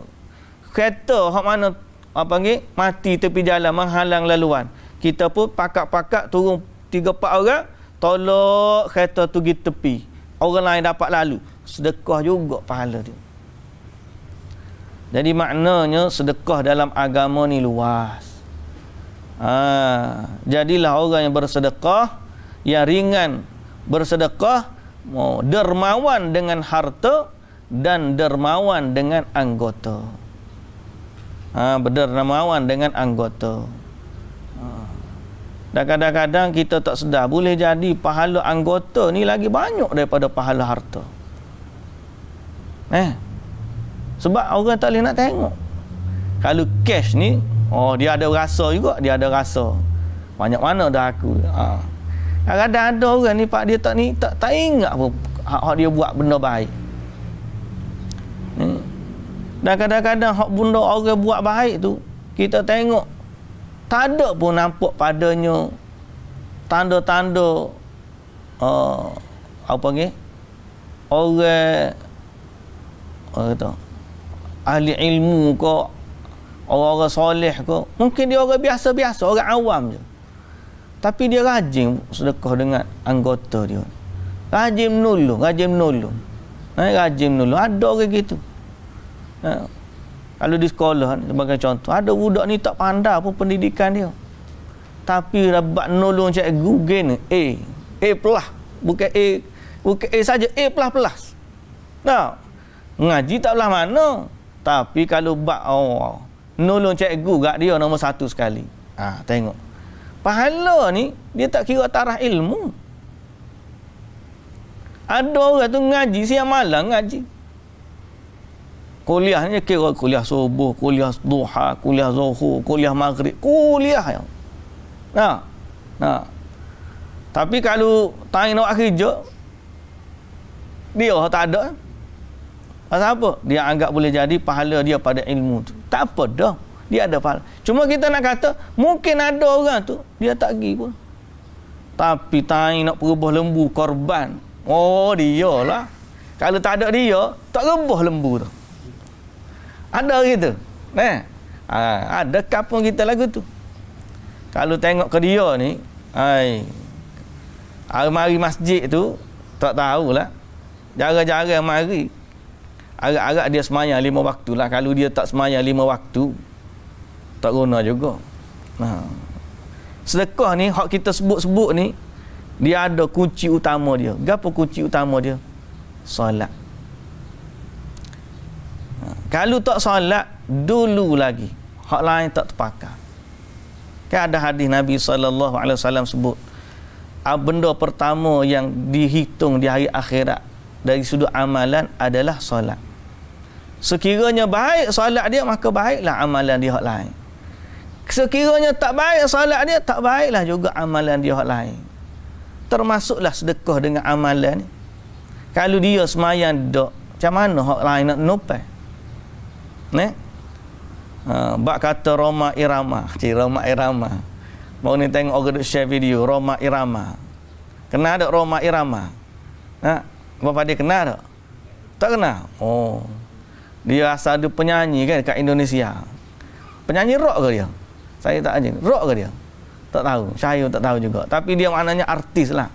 kereta hak mana apa ni mati tepi jalan menghalang laluan kita pun pakak-pakak turun 3 4 orang tolak kereta tu pergi tepi orang lain dapat lalu sedekah juga pahala dia jadi maknanya sedekah dalam agama ni luas Ah, jadilah orang yang bersedekah yang ringan bersedekah mau dermawan dengan harta dan dermawan dengan anggota. Ha, berdermawan dengan anggota. Ha. Dan kadang-kadang kita tak sedar boleh jadi pahala anggota ni lagi banyak daripada pahala harta. Eh. Sebab orang tak boleh nak tengok. Kalau cash ni, oh dia ada rasa juga, dia ada rasa. Banyak mana dah aku. Ha. Kadang-kadang ada orang ni pak dia tak ni tak tak ingat apa hak, hak dia buat benda baik. Hmm. Dan kadang-kadang hak benda orang buat baik tu kita tengok tak ada pun nampak padanya tanda-tanda uh, apa ni? Orang orang ahli ilmu ke orang-orang soleh ke mungkin dia orang biasa-biasa orang awam je. Tapi dia rajin sedekah dengan anggota dia. Rajin menolong, rajin menolong. Eh, rajin menolong. Ada orang gitu. Eh, kalau di sekolah, sebagai contoh, ada budak ni tak pandai pun pendidikan dia. Tapi rabat nolong cikgu gini, A. A pelah. Bukan A, bukan A saja, A pelah-pelas. Nah, ngaji tak pelah mana. Tapi kalau bak, oh, nolong cikgu kat dia nombor satu sekali. Ah, tengok. Pahala ni dia tak kira taraf ilmu. Ada orang tu ngaji siang malam ngaji. Kuliah ni kira kuliah subuh, kuliah duha, kuliah zuhur, kuliah maghrib, kuliah yang. Nah. Nah. Tapi kalau tanya nak kerja dia tak ada. Pasal apa? Dia anggap boleh jadi pahala dia pada ilmu tu. Tak apa dah dia ada pahala. Cuma kita nak kata, mungkin ada orang tu, dia tak pergi pun. Tapi tak nak perubah lembu, korban. Oh, dia lah. Kalau tak ada dia, tak rebah lembu tu. Ada gitu. Eh? Ha, ada kapung kita lagu tu. Kalau tengok ke dia ni, hai, hari-hari masjid tu, tak tahulah. Jarak-jarak mari. Agak-agak dia semayang lima waktu lah. Kalau dia tak semayang lima waktu, tak guna juga. Nah, ha. Sedekah ni hak kita sebut-sebut ni dia ada kunci utama dia. Gapo kunci utama dia? Solat. Ha. Kalau tak solat dulu lagi, hak lain tak terpakai. Kan ada hadis Nabi saw sebut ah, benda pertama yang dihitung di hari akhirat dari sudut amalan adalah solat. Sekiranya baik solat dia maka baiklah amalan dia hak lain sekiranya tak baik solat dia tak baiklah juga amalan dia yang lain termasuklah sedekah dengan amalan ni kalau dia semayan dok macam mana hak lain nak nopai ne ha, bak kata roma irama ci roma irama mau ni tengok orang duk share video roma irama Kenal tak roma irama ha bapa dia kenal tak tak kenal. oh dia asal dia penyanyi kan dekat Indonesia penyanyi rock ke dia saya tak ajar. Rock ke dia? Tak tahu. Saya tak tahu juga. Tapi dia maknanya artis lah.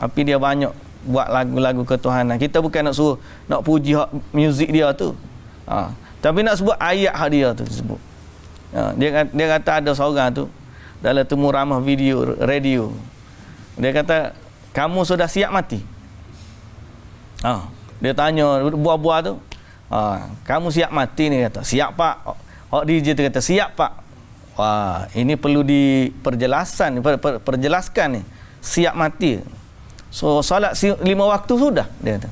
Tapi dia banyak buat lagu-lagu ketuhanan. Kita bukan nak suruh nak puji hak muzik dia tu. Ha. Tapi nak sebut ayat hak dia tu sebut. Ha. Dia, dia kata ada seorang tu dalam temu ramah video radio. Dia kata kamu sudah siap mati. Ha. Dia tanya buah-buah tu. Ha. kamu siap mati ni kata. Siap pak. Hak DJ tu kata siap pak. Wah, ini perlu diperjelasan, per, per, perjelaskan ni. Siap mati. So solat lima waktu sudah dia kata.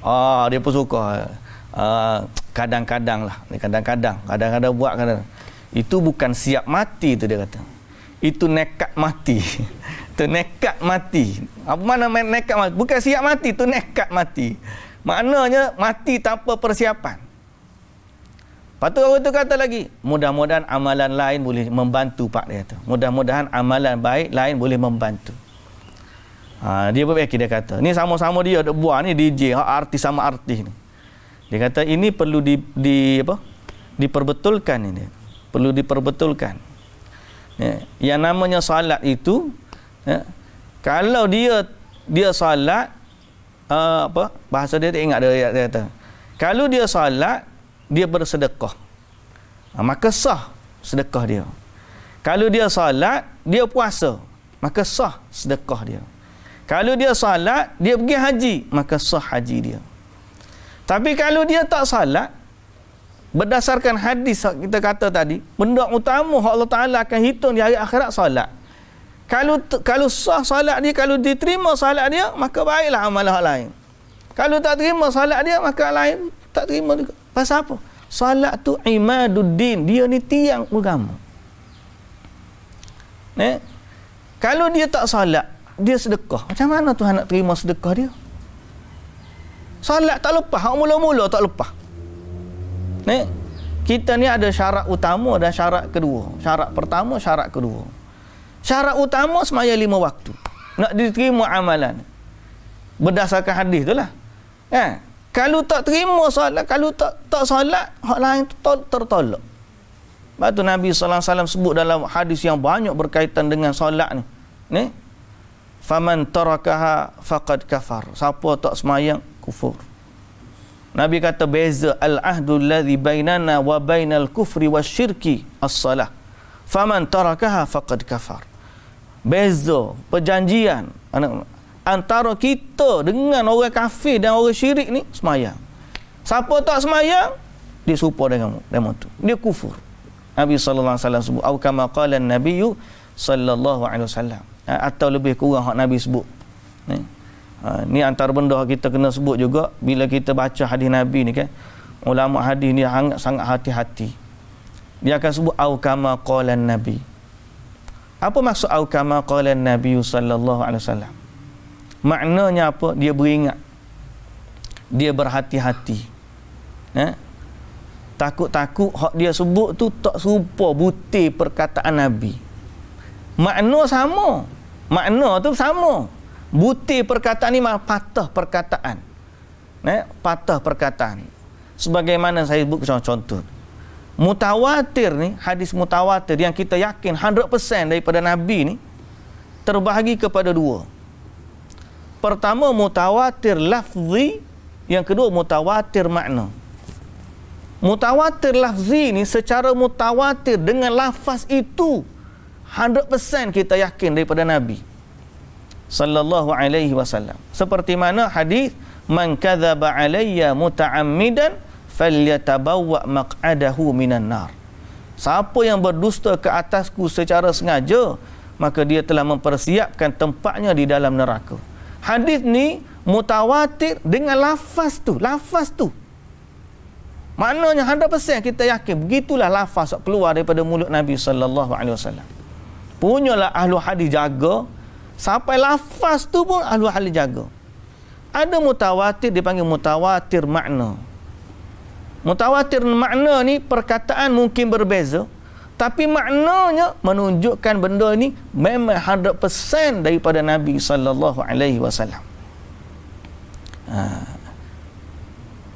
Ah, dia pun suka. Uh, kadang-kadang lah, kadang-kadang, kadang-kadang buat kan. Itu bukan siap mati tu dia kata. Itu nekat mati. tu nekat mati. Apa mana nekat mati? Bukan siap mati, tu nekat mati. Maknanya mati tanpa persiapan. Lepas tu orang tu kata lagi, mudah-mudahan amalan lain boleh membantu pak dia tu. Mudah-mudahan amalan baik lain boleh membantu. Ha, dia pun dia kata, ni sama-sama dia ada buah ni DJ, ha, artis sama artis ni. Dia kata ini perlu di, di apa? diperbetulkan ini. Perlu diperbetulkan. Ya, yang namanya salat itu ya, kalau dia dia salat uh, apa bahasa dia tak ingat dia, dia kata. Kalau dia salat dia bersedekah. Ha, maka sah sedekah dia. Kalau dia salat, dia puasa. Maka sah sedekah dia. Kalau dia salat, dia pergi haji. Maka sah haji dia. Tapi kalau dia tak salat, berdasarkan hadis kita kata tadi, benda utama Allah Ta'ala akan hitung di hari akhirat salat. Kalau kalau sah salat dia, kalau diterima salat dia, maka baiklah amalan lain. Kalau tak terima salat dia, maka lain tak terima juga. Pasal apa? Salat tu imaduddin. Dia ni tiang agama. Eh? Kalau dia tak salat, dia sedekah. Macam mana Tuhan nak terima sedekah dia? Salat tak lepas. Hak mula-mula tak lepas. Eh? Kita ni ada syarat utama dan syarat kedua. Syarat pertama, syarat kedua. Syarat utama semaya lima waktu. Nak diterima amalan. Berdasarkan hadis tu lah. Eh? Kalau tak terima solat, kalau tak tak solat, hak lain tu tertolak. Sebab tu Nabi sallallahu alaihi wasallam sebut dalam hadis yang banyak berkaitan dengan solat ni. Ni. Faman tarakaha faqad kafar. Siapa tak semayang kufur. Nabi kata beza al-ahdu alladhi bainana wa bainal kufri wasyirki as-salah. Faman tarakaha faqad kafar. Beza perjanjian antara kita dengan orang kafir dan orang syirik ni semayang. Siapa tak semayang, dia serupa dengan demo tu. Dia kufur. Nabi sallallahu alaihi wasallam sebut au kama qala an sallallahu alaihi wasallam ha, atau lebih kurang hak nabi sebut. Ni. Ha, ni antara benda kita kena sebut juga bila kita baca hadis nabi ni kan. Ulama hadis ni sangat sangat hati-hati. Dia akan sebut au kama qala an-nabi. Apa maksud au kama qala an sallallahu alaihi wasallam? maknanya apa dia beringat dia berhati-hati eh? takut-takut hak dia sebut tu tak serupa butir perkataan Nabi makna sama makna tu sama butir perkataan ni mah patah perkataan eh? patah perkataan sebagaimana saya sebut contoh-contoh mutawatir ni hadis mutawatir yang kita yakin 100% daripada Nabi ni terbahagi kepada dua Pertama mutawatir lafzi, yang kedua mutawatir makna. Mutawatir lafzi ni secara mutawatir dengan lafaz itu 100% kita yakin daripada Nabi sallallahu alaihi wasallam. Seperti mana hadis man kadzaba alayya muta'ammidan falyatabawwa maq'adahu minan nar. Siapa yang berdusta ke atasku secara sengaja maka dia telah mempersiapkan tempatnya di dalam neraka hadis ni mutawatir dengan lafaz tu lafaz tu maknanya 100% kita yakin begitulah lafaz keluar daripada mulut Nabi sallallahu alaihi wasallam punyalah ahli hadis jaga sampai lafaz tu pun ahli hadis jaga ada mutawatir dipanggil mutawatir makna mutawatir makna ni perkataan mungkin berbeza tapi maknanya menunjukkan benda ini memang 100% daripada Nabi sallallahu alaihi wasallam. Ha.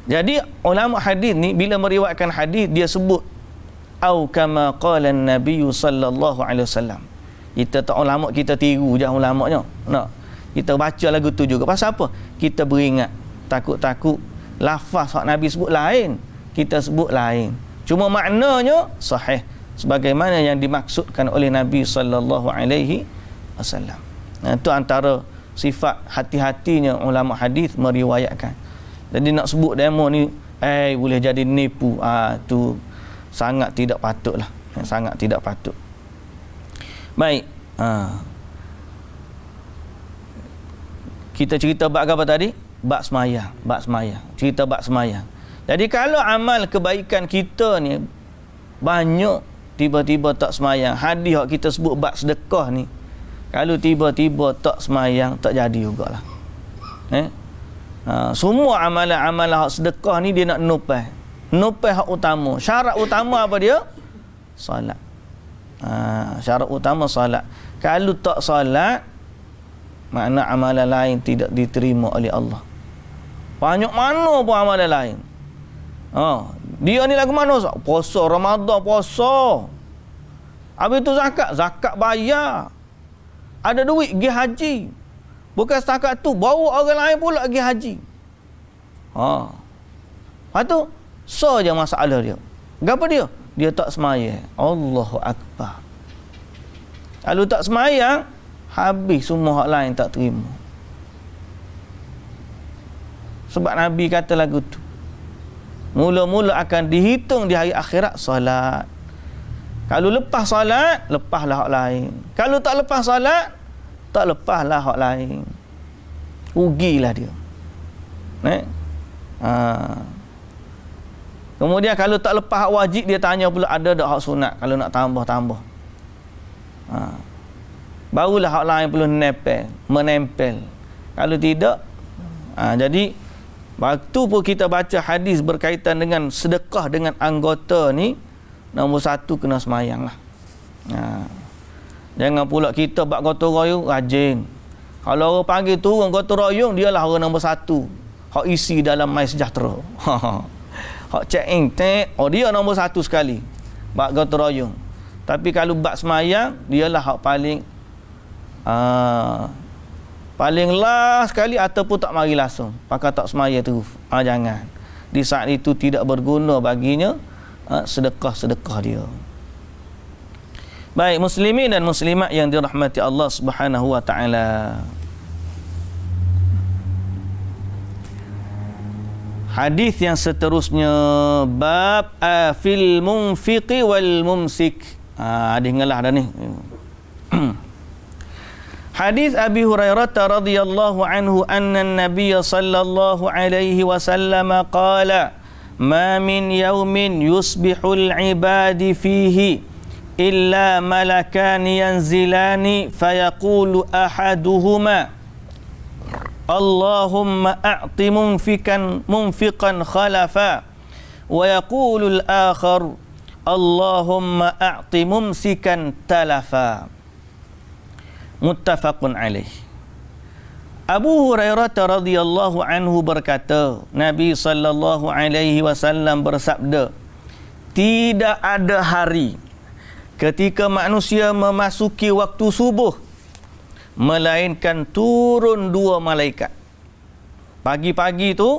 Jadi ulama hadis ni bila meriwayatkan hadis dia sebut au kama qala an-nabi sallallahu alaihi wasallam. Kita tak ulama kita tiru je ulamanya. Nak. Kita baca lagu tu juga. Pasal apa? Kita beringat takut-takut lafaz hak Nabi sebut lain. Kita sebut lain. Cuma maknanya sahih sebagaimana yang dimaksudkan oleh Nabi sallallahu alaihi wasallam. itu antara sifat hati-hatinya ulama hadis meriwayatkan. Jadi nak sebut demo ni eh boleh jadi nipu ah ha, tu sangat tidak patutlah. Sangat tidak patut. Baik. Ha. Kita cerita bab apa tadi? Bab semaya, bab semaya. Cerita bab semaya. Jadi kalau amal kebaikan kita ni banyak tiba-tiba tak semayang hadis yang kita sebut bab sedekah ni kalau tiba-tiba tak semayang tak jadi juga lah eh? ha, semua amalan-amalan hak sedekah ni dia nak nupai nupai hak utama syarat utama apa dia? salat ha, syarat utama salat kalau tak salat makna amalan lain tidak diterima oleh Allah banyak mana pun amalan lain Ha. Dia ni lagu mana? Puasa Ramadan, puasa. Habis tu zakat, zakat bayar. Ada duit pergi haji. Bukan setakat tu, bawa orang lain pula pergi haji. Ha. Lepas tu, so je masalah dia. Kenapa dia? Dia tak semayang. Allahu Akbar. Kalau tak semayang, habis semua orang lain tak terima. Sebab Nabi kata lagu tu. Mula-mula akan dihitung di hari akhirat solat. Kalau lepas solat, lepaslah hak lain. Kalau tak lepas solat, tak lepaslah hak lain. Rugilah dia. Eh? Ha. Kemudian kalau tak lepas hak wajib, dia tanya pula ada tak hak sunat kalau nak tambah-tambah. Ha. Barulah hak lain perlu nempel, menempel. Kalau tidak, ha, jadi Waktu pun kita baca hadis berkaitan dengan sedekah dengan anggota ni, nombor satu kena semayang lah. Ha. Jangan pula kita buat gotong royong, rajin. Kalau orang panggil turun gotong royong, dia lah orang nombor satu. Hak isi dalam mai sejahtera. Hak check in, tek. Oh, dia nombor satu sekali. Buat gotong royong. Tapi kalau buat semayang, dia lah hak paling... Uh, Paling last sekali ataupun tak mari langsung. Pakar tak semaya tu. Ha, jangan. Di saat itu tidak berguna baginya ha, sedekah-sedekah dia. Baik muslimin dan muslimat yang dirahmati Allah Subhanahu wa taala. Hadis yang seterusnya bab afil munfiqi wal mumsik. Ah ha, dengarlah dah ni. Hadis Abi Hurairah radhiyallahu anhu anna an-nabiy sallallahu alaihi wasallam qala ma min yawmin yusbihul ibadi fihi illa malakan yanzilani fayaqulu ahaduhuma Allahumma a'ti munfikan munfiqan khalafa wa yaqulu al-akhar Allahumma a'ti mumsikan talafa muttafaqun alaih Abu Hurairah radhiyallahu anhu berkata Nabi sallallahu alaihi wasallam bersabda tidak ada hari ketika manusia memasuki waktu subuh melainkan turun dua malaikat pagi-pagi tu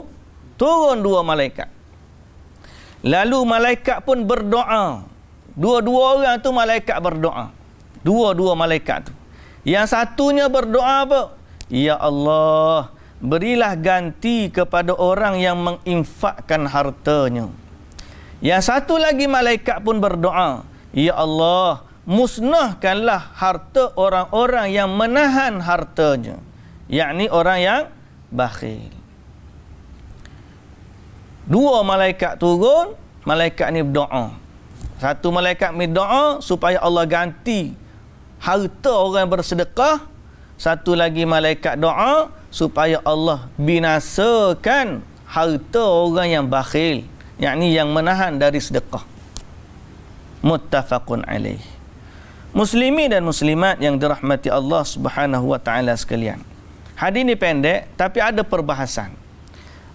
turun dua malaikat lalu malaikat pun berdoa dua-dua orang tu malaikat berdoa dua-dua malaikat tu yang satunya berdoa apa? Ya Allah, berilah ganti kepada orang yang menginfakkan hartanya. Yang satu lagi malaikat pun berdoa. Ya Allah, musnahkanlah harta orang-orang yang menahan hartanya. Yakni orang yang bakhil. Dua malaikat turun, malaikat ni berdoa. Satu malaikat berdoa supaya Allah ganti harta orang yang bersedekah satu lagi malaikat doa supaya Allah binasakan harta orang yang bakhil yakni yang menahan dari sedekah muttafaqun alaih muslimi dan muslimat yang dirahmati Allah Subhanahu wa taala sekalian hadis ini pendek tapi ada perbahasan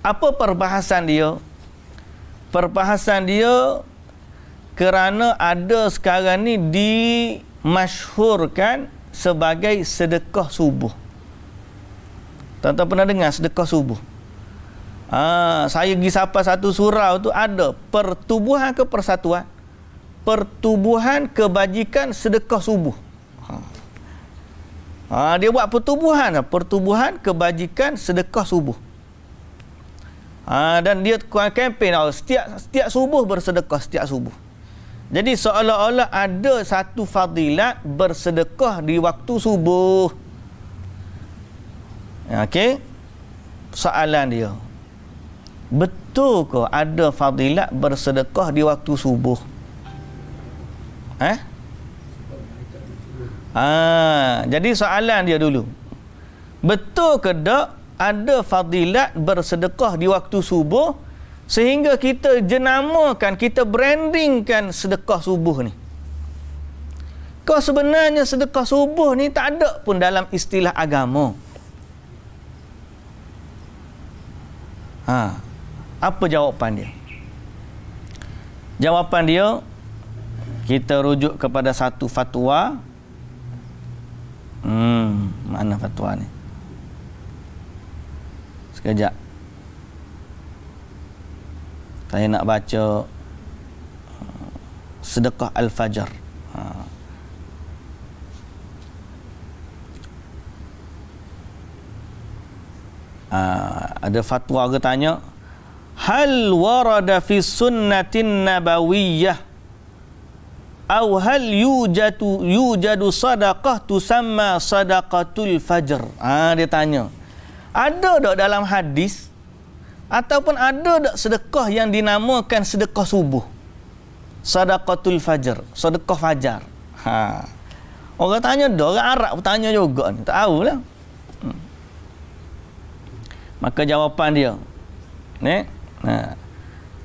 apa perbahasan dia perbahasan dia kerana ada sekarang ni di masyhurkan sebagai sedekah subuh. tuan pernah dengar sedekah subuh? Aa, ha, saya pergi sapa satu surau tu ada pertubuhan ke persatuan? Pertubuhan kebajikan sedekah subuh. Ha, ha dia buat pertubuhan lah. pertubuhan kebajikan sedekah subuh. Ha, dan dia kuat kempen setiap setiap subuh bersedekah setiap subuh. Jadi seolah-olah ada satu fadilat bersedekah di waktu subuh. Okey. Soalan dia. Betul ke ada fadilat bersedekah di waktu subuh? Eh? Ah, jadi soalan dia dulu. Betul ke tak ada fadilat bersedekah di waktu subuh? Sehingga kita jenamakan, kita brandingkan sedekah subuh ni. Kau sebenarnya sedekah subuh ni tak ada pun dalam istilah agama. Ha. Apa jawapan dia? Jawapan dia kita rujuk kepada satu fatwa. Hmm, mana fatwa ni? Sekejap saya nak baca uh, sedekah al-fajar ha. Uh. Ha, uh, ada fatwa ke tanya hal warada fi sunnatin nabawiyah atau hal yujadu yujadu sadaqah tusamma sadaqatul fajr ah ha, dia tanya ada tak dalam hadis Ataupun ada tak sedekah yang dinamakan sedekah subuh? Sadaqatul fajar. Sedekah fajar. Ha. Orang tanya dah. Orang Arab pun tanya juga. Ni. Tak tahu lah. Hmm. Maka jawapan dia. Ni. Ha.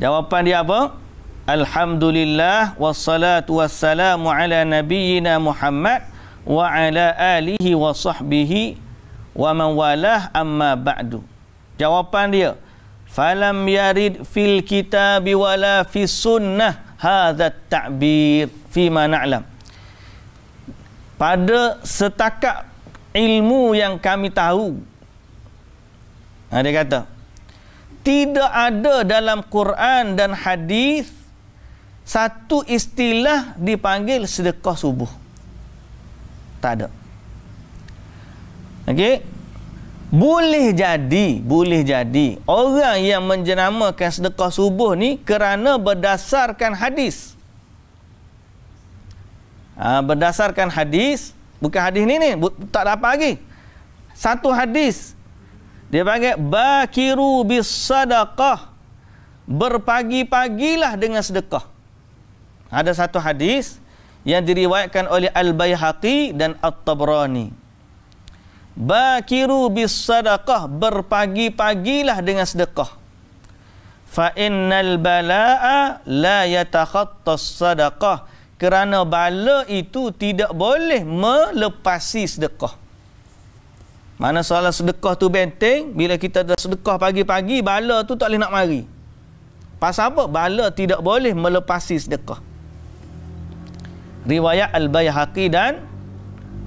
Jawapan dia apa? Alhamdulillah wassalatu wassalamu ala nabiyyina Muhammad wa ala alihi wa sahbihi wa man walah amma ba'du. Jawapan dia, falam yarid fil kitab wala fi sunnah hadha ta'bir fi ma na'lam pada setakat ilmu yang kami tahu ada ha, kata tidak ada dalam Quran dan hadis satu istilah dipanggil sedekah subuh tak ada okey boleh jadi, boleh jadi orang yang menjenamakan sedekah subuh ni kerana berdasarkan hadis. Ha, berdasarkan hadis, bukan hadis ni ni, tak dapat lagi. Satu hadis. Dia panggil bakiru bis sadaqah. Berpagi-pagilah dengan sedekah. Ada satu hadis yang diriwayatkan oleh Al-Baihaqi dan At-Tabrani. al baihaqi dan at tabrani Bakiru bis sadaqah berpagi-pagilah dengan sedekah. Fa innal balaa la yatakhattas sadaqah kerana bala itu tidak boleh melepasi sedekah. Mana soalan sedekah tu benteng, bila kita dah sedekah pagi-pagi, bala tu tak boleh nak mari. Pasal apa? Bala tidak boleh melepasi sedekah. Riwayat Al-Bayhaqi dan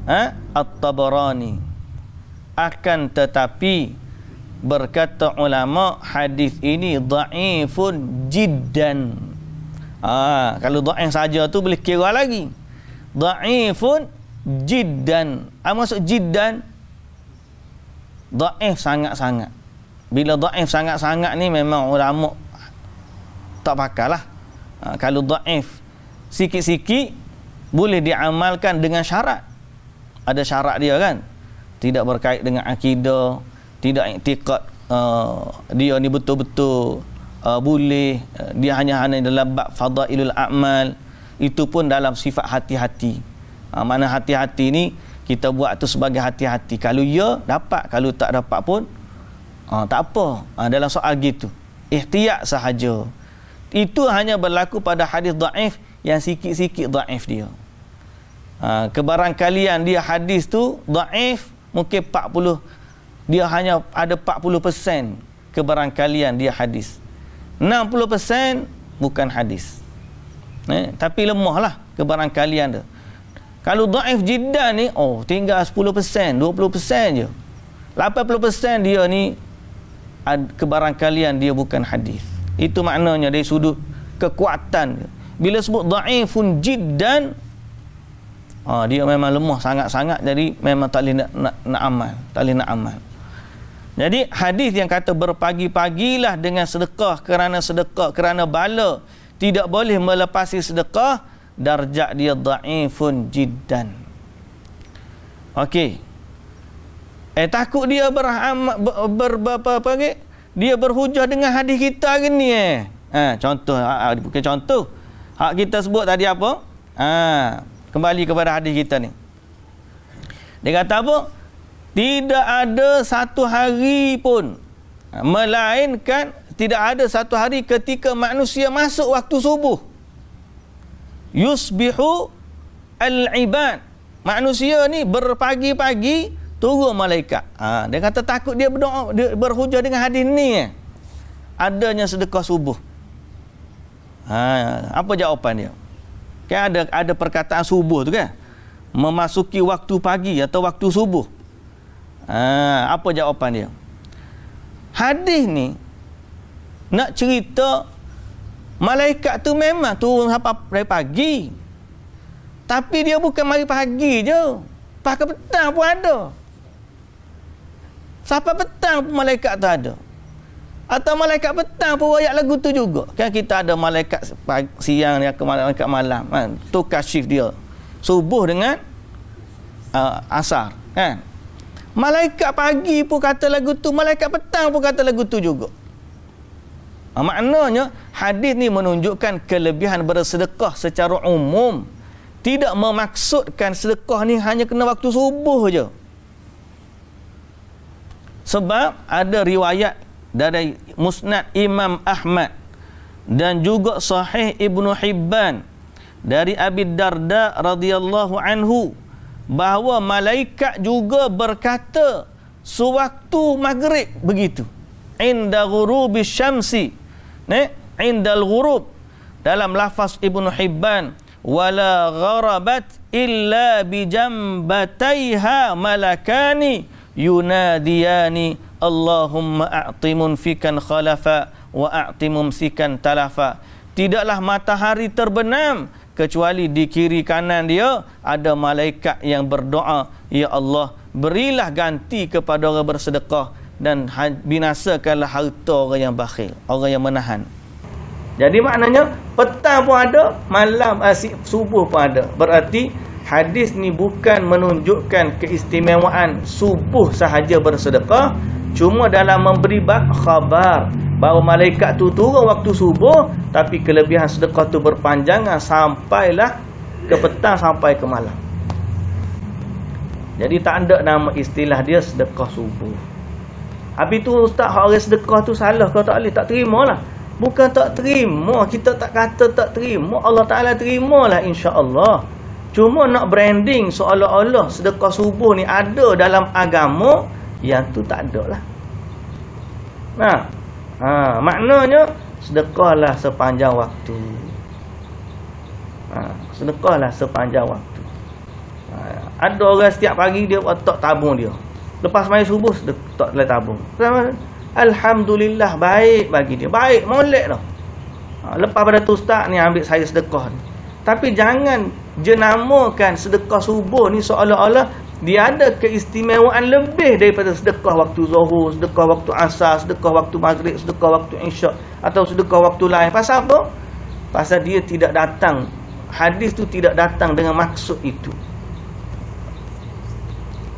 ha? At-Tabarani. tabarani akan tetapi berkata ulama hadis ini dhaifun jiddan ah kalau dhaif saja tu boleh kira lagi dhaifun jiddan apa ha, maksud jiddan dhaif sangat-sangat bila dhaif sangat-sangat ni memang ulama tak pakalah ha, kalau dhaif sikit-sikit boleh diamalkan dengan syarat ada syarat dia kan tidak berkait dengan akidah, tidak iktikad uh, dia ni betul-betul uh, boleh, uh, dia hanya hanya dalam bab fadailul a'mal, itu pun dalam sifat hati-hati. Uh, ah, mana hati-hati ni, kita buat tu sebagai hati-hati. Kalau ya, dapat. Kalau tak dapat pun, uh, tak apa. Uh, dalam soal gitu. Ihtiyak sahaja. Itu hanya berlaku pada hadis daif yang sikit-sikit daif dia. Ha, kebarangkalian dia hadis tu daif mungkin 40 dia hanya ada 40% keberangkalian dia hadis 60% bukan hadis eh, tapi lemahlah keberangkalian dia kalau daif jiddan ni oh tinggal 10% 20% je 80% dia ni keberangkalian dia bukan hadis itu maknanya dari sudut kekuatan dia. bila sebut daifun jiddan ha, dia memang lemah sangat-sangat jadi memang tak boleh nak, nak, nak amal tak boleh nak amal jadi hadis yang kata berpagi-pagilah dengan sedekah kerana sedekah kerana bala tidak boleh melepasi sedekah darjat dia daifun jiddan okey eh takut dia berapa ber, ber, ber, ber, ber, dia berhujah dengan hadis kita ke ni eh ha, contoh bukan ha, ha, contoh hak kita sebut tadi apa ha kembali kepada hadis kita ni. Dia kata apa? Tidak ada satu hari pun ha, melainkan tidak ada satu hari ketika manusia masuk waktu subuh. Yusbihu al-ibad. Manusia ni berpagi-pagi turun malaikat. Ha, dia kata takut dia berdoa dia berhujah dengan hadis ni. Adanya sedekah subuh. Ha, apa jawapan dia? Kan ada ada perkataan subuh tu kan? Memasuki waktu pagi atau waktu subuh. Ha, apa jawapan dia? Hadis ni nak cerita malaikat tu memang turun apa dari pagi. Tapi dia bukan mari pagi je. Pakai petang pun ada. Sampai petang malaikat tu ada. Atau malaikat petang pun royak lagu tu juga. Kan kita ada malaikat siang yang ke malaikat malam. Kan? Tukar shift dia. Subuh dengan uh, asar. Kan? Malaikat pagi pun kata lagu tu. Malaikat petang pun kata lagu tu juga. Ha, maknanya hadis ni menunjukkan kelebihan bersedekah secara umum. Tidak memaksudkan sedekah ni hanya kena waktu subuh je. Sebab ada riwayat dari Musnad Imam Ahmad dan juga sahih Ibn Hibban dari Abi Darda radhiyallahu anhu bahawa malaikat juga berkata sewaktu maghrib begitu inda ghurubi syamsi ne inda ghurub dalam lafaz Ibnu Hibban wala gharabat illa bi jambataiha malakani yunadiyani Allahumma a'ti munfikan khalafa wa a'ti mumsikan talafa. Tidaklah matahari terbenam kecuali di kiri kanan dia ada malaikat yang berdoa, ya Allah, berilah ganti kepada orang bersedekah dan ha-, binasakanlah harta orang yang bakhil, orang yang menahan. Jadi maknanya petang pun ada, malam asyik, subuh pun ada. Berarti hadis ni bukan menunjukkan keistimewaan subuh sahaja bersedekah cuma dalam memberi khabar bahawa malaikat tu turun waktu subuh tapi kelebihan sedekah tu berpanjangan sampailah ke petang sampai ke malam jadi tak ada nama istilah dia sedekah subuh habis tu ustaz orang sedekah tu salah kalau tak boleh tak terima lah bukan tak terima kita tak kata tak terima Allah Ta'ala terima lah insyaAllah Cuma nak branding seolah-olah sedekah subuh ni ada dalam agama yang tu tak ada lah. Nah, ha. ha, maknanya lah sepanjang waktu. Ha, lah sepanjang waktu. Ha, ada orang setiap pagi dia tak tabung dia. Lepas main subuh sedekah lah tabung. Alhamdulillah baik bagi dia. Baik molek lah. Ha, lepas pada tu ustaz ni ambil saya sedekah ni. Tapi jangan jenamakan sedekah subuh ni seolah-olah dia ada keistimewaan lebih daripada sedekah waktu zuhur, sedekah waktu asar, sedekah waktu maghrib, sedekah waktu insya' atau sedekah waktu lain. Pasal apa? Pasal dia tidak datang. Hadis tu tidak datang dengan maksud itu.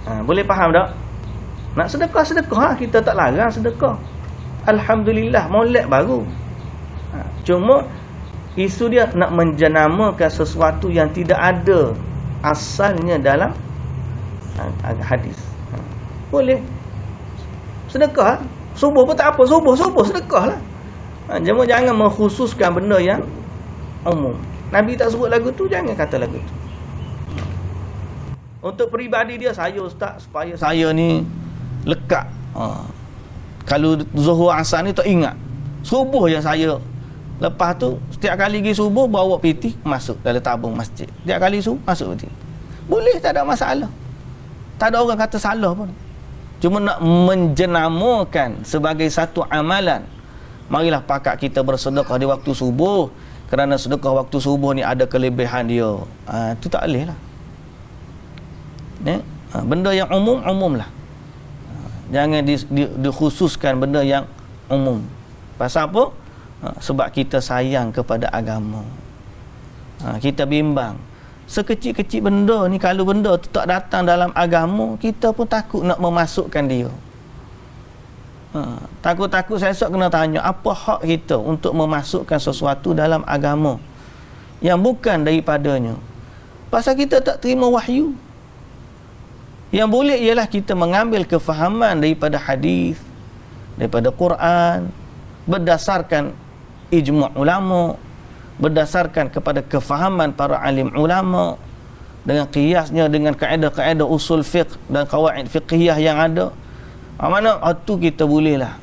Ha, boleh faham tak? Nak sedekah-sedekah, ha, kita tak larang sedekah. Alhamdulillah, molek baru. Ha, cuma... Isu dia nak menjenamakan sesuatu yang tidak ada asalnya dalam hadis. Boleh. Sedekah. Subuh pun tak apa. Subuh, subuh. Sedekah lah. Jangan, ha, jangan mengkhususkan benda yang umum. Nabi tak sebut lagu tu, jangan kata lagu tu. Untuk peribadi dia, saya ustaz supaya saya ni lekat. Ha. Kalau Zuhur asal ni tak ingat. Subuh yang saya Lepas tu setiap kali pergi subuh bawa piti masuk dalam tabung masjid. Setiap kali subuh masuk piti. Boleh tak ada masalah. Tak ada orang kata salah pun. Cuma nak menjenamakan sebagai satu amalan. Marilah pakak kita bersedekah di waktu subuh. Kerana sedekah waktu subuh ni ada kelebihan dia. Ha, itu tak boleh lah. Ya? Ha, benda yang umum, umum lah. Ha, jangan dikhususkan di, di benda yang umum. Pasal apa? Ha, sebab kita sayang kepada agama ha, kita bimbang sekecil-kecil benda ni kalau benda tu tak datang dalam agama kita pun takut nak memasukkan dia ha, takut-takut saya sok kena tanya apa hak kita untuk memasukkan sesuatu dalam agama yang bukan daripadanya pasal kita tak terima wahyu yang boleh ialah kita mengambil kefahaman daripada hadis daripada Quran berdasarkan ijma' ulama berdasarkan kepada kefahaman para alim ulama dengan kiasnya dengan kaedah-kaedah usul fiqh dan kawaid fiqhiyah yang ada ah, mana itu ah, kita bolehlah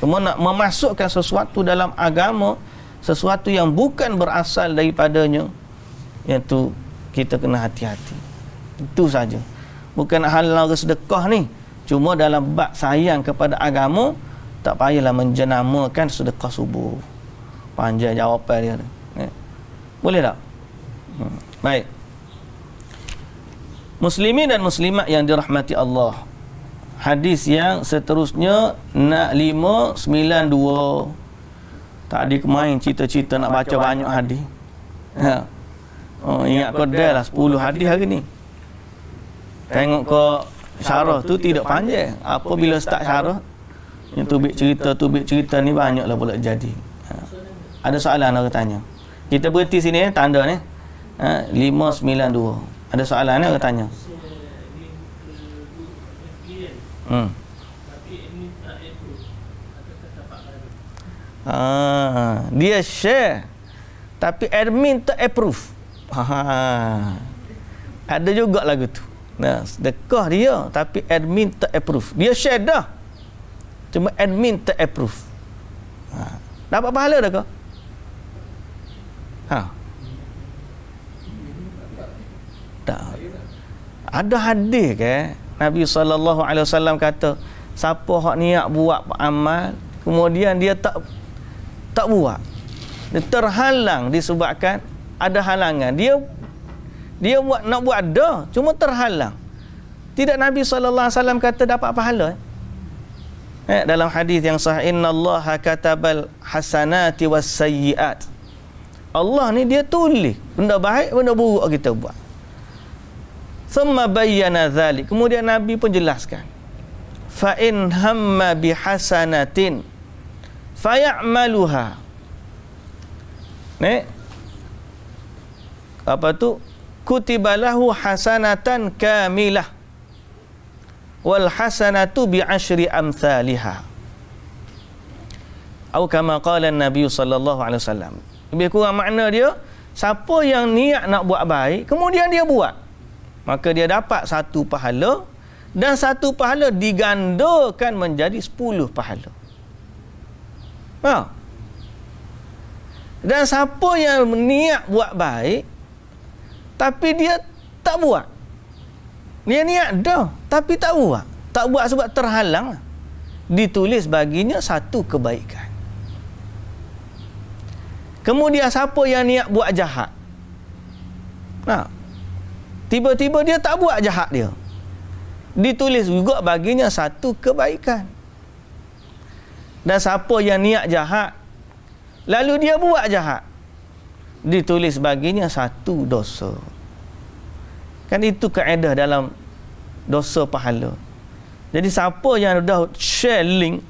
cuma nak memasukkan sesuatu dalam agama sesuatu yang bukan berasal daripadanya yang kita kena hati-hati itu saja bukan hal-hal sedekah ni cuma dalam bab sayang kepada agama tak payahlah menjenamakan sedekah subuh panjang jawapan dia eh. boleh tak? Hmm. baik muslimin dan muslimat yang dirahmati Allah hadis yang seterusnya nak lima sembilan dua. Tak tadi kemain cita-cita nak baca banyak hadis ha. oh, ingat kau dah lah 10 hadis hari ni tengok kau syarah tu tidak panjang apabila start syarah yang tubik cerita, tubik cerita ni banyaklah pula jadi. Ha. Ada soalan nak tanya. Kita berhenti sini eh, tanda ni. Ha, 592. Ada soalan nak tanya. Hmm. Ha, dia share tapi admin tak approve. Ha, ha. Ada juga lagu tu. Nah, sedekah dia tapi admin tak approve. Dia share dah. Cuma admin tak approve. Ha. Dapat pahala dah ke? Ha. Tak. Ada hadis ke? Nabi SAW kata, siapa hak niat buat amal, kemudian dia tak tak buat. Dia terhalang disebabkan ada halangan. Dia dia buat nak buat ada, cuma terhalang. Tidak Nabi SAW kata dapat pahala. Eh? eh, dalam hadis yang sah, sahih innallaha katabal hasanati wassayiat Allah ni dia tulis benda baik benda buruk kita buat thumma bayyana dhalik kemudian nabi pun jelaskan fa in hamma bihasanatin fayamaluha ni apa tu kutibalahu hasanatan kamilah wal hasanatu bi ashri amthaliha atau kama qala nabi sallallahu alaihi wasallam lebih kurang makna dia siapa yang niat nak buat baik kemudian dia buat maka dia dapat satu pahala dan satu pahala digandakan menjadi sepuluh pahala ha. dan siapa yang niat buat baik tapi dia tak buat Niat niat dah tapi tak buat. Tak buat sebab terhalang. Ditulis baginya satu kebaikan. Kemudian siapa yang niat buat jahat? Nah. Ha. Tiba-tiba dia tak buat jahat dia. Ditulis juga baginya satu kebaikan. Dan siapa yang niat jahat lalu dia buat jahat? Ditulis baginya satu dosa. Kan itu kaedah dalam dosa pahala. Jadi siapa yang dah share link,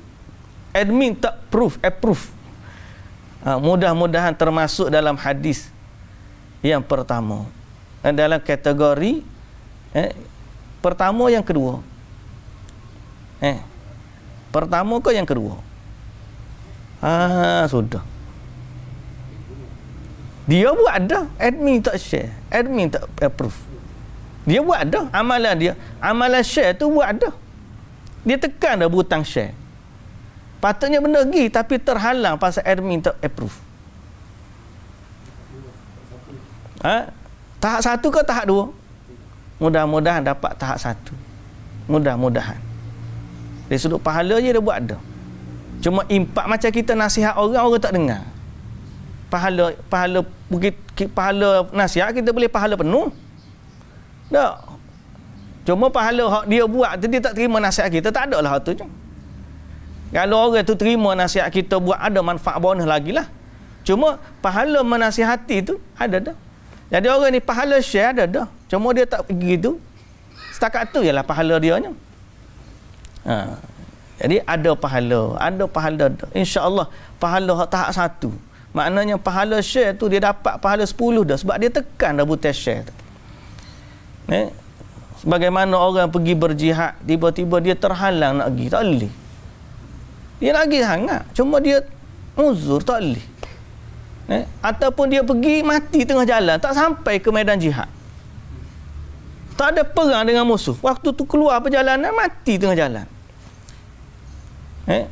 admin tak proof, approve. Ha, mudah-mudahan termasuk dalam hadis yang pertama. Dan dalam kategori eh, pertama yang kedua. Eh, pertama ke yang kedua? Ah, sudah. Dia buat dah, admin tak share, admin tak approve. Dia buat dah amalan dia. Amalan share tu buat dah. Dia tekan dah butang share. Patutnya benda pergi tapi terhalang pasal admin tak approve. Ha? Tahap satu ke tahap dua? Mudah-mudahan dapat tahap satu. Mudah-mudahan. Dari sudut pahala je dia buat dah. Cuma impak macam kita nasihat orang, orang tak dengar. Pahala pahala pahala nasihat kita boleh pahala penuh. Tak. Cuma pahala hak dia buat tu dia tak terima nasihat kita, tak ada lah tu je. Kalau orang tu terima nasihat kita buat ada manfaat bonus lagi lah. Cuma pahala menasihati tu ada dah. Jadi orang ni pahala share ada dah. Cuma dia tak pergi tu. Setakat tu ialah pahala dia ni. Ha. Jadi ada pahala, ada pahala dah. InsyaAllah pahala hak tahap satu. Maknanya pahala share tu dia dapat pahala sepuluh dah. Sebab dia tekan dah butir share tu. Eh? Sebagaimana orang pergi berjihad, tiba-tiba dia terhalang nak pergi, tak boleh. Dia nak pergi sangat, cuma dia uzur, tak boleh. Eh? Ataupun dia pergi mati tengah jalan, tak sampai ke medan jihad. Tak ada perang dengan musuh. Waktu tu keluar perjalanan, mati tengah jalan. Eh?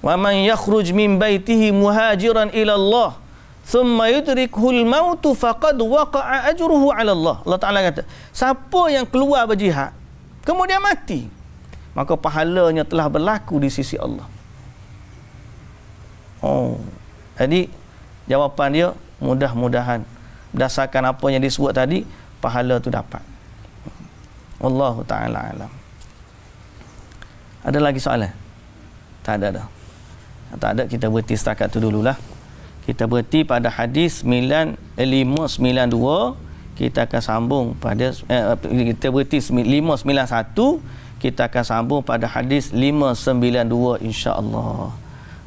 Wa man yakhruj min baitihi muhajiran ila Allah thumma yudrikhul mautu faqad waqa'a ajruhu 'ala Allah. Allah Taala kata, siapa yang keluar berjihad kemudian mati, maka pahalanya telah berlaku di sisi Allah. Oh. Jadi jawapan dia mudah-mudahan berdasarkan apa yang disebut tadi pahala itu dapat. Allahu taala alam. Ada lagi soalan? Tak ada dah. Tak ada kita berhenti setakat tu dululah kita berhenti pada hadis 592 eh, kita akan sambung pada eh, kita berhenti 591 kita akan sambung pada hadis 592 insya-Allah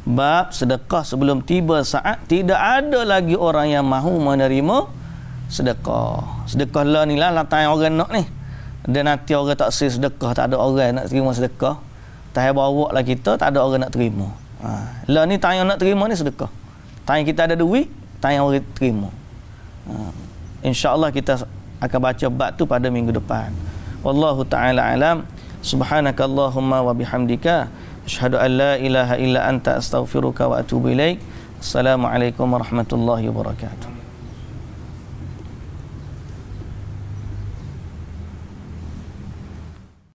bab sedekah sebelum tiba saat tidak ada lagi orang yang mahu menerima sedekah sedekah lah ni lah latar yang orang nak ni dan nanti orang tak sis sedekah tak ada orang nak terima sedekah tak bawa lah kita tak ada orang nak terima ha. lah ni tanya nak terima ni sedekah Tanya kita ada duit, tanya orang terima. Uh, InsyaAllah kita akan baca bab tu pada minggu depan. Wallahu ta'ala alam. Subhanakallahumma wa bihamdika. Ashadu an la ilaha illa anta astaghfiruka wa atubu ilaik. Assalamualaikum warahmatullahi wabarakatuh.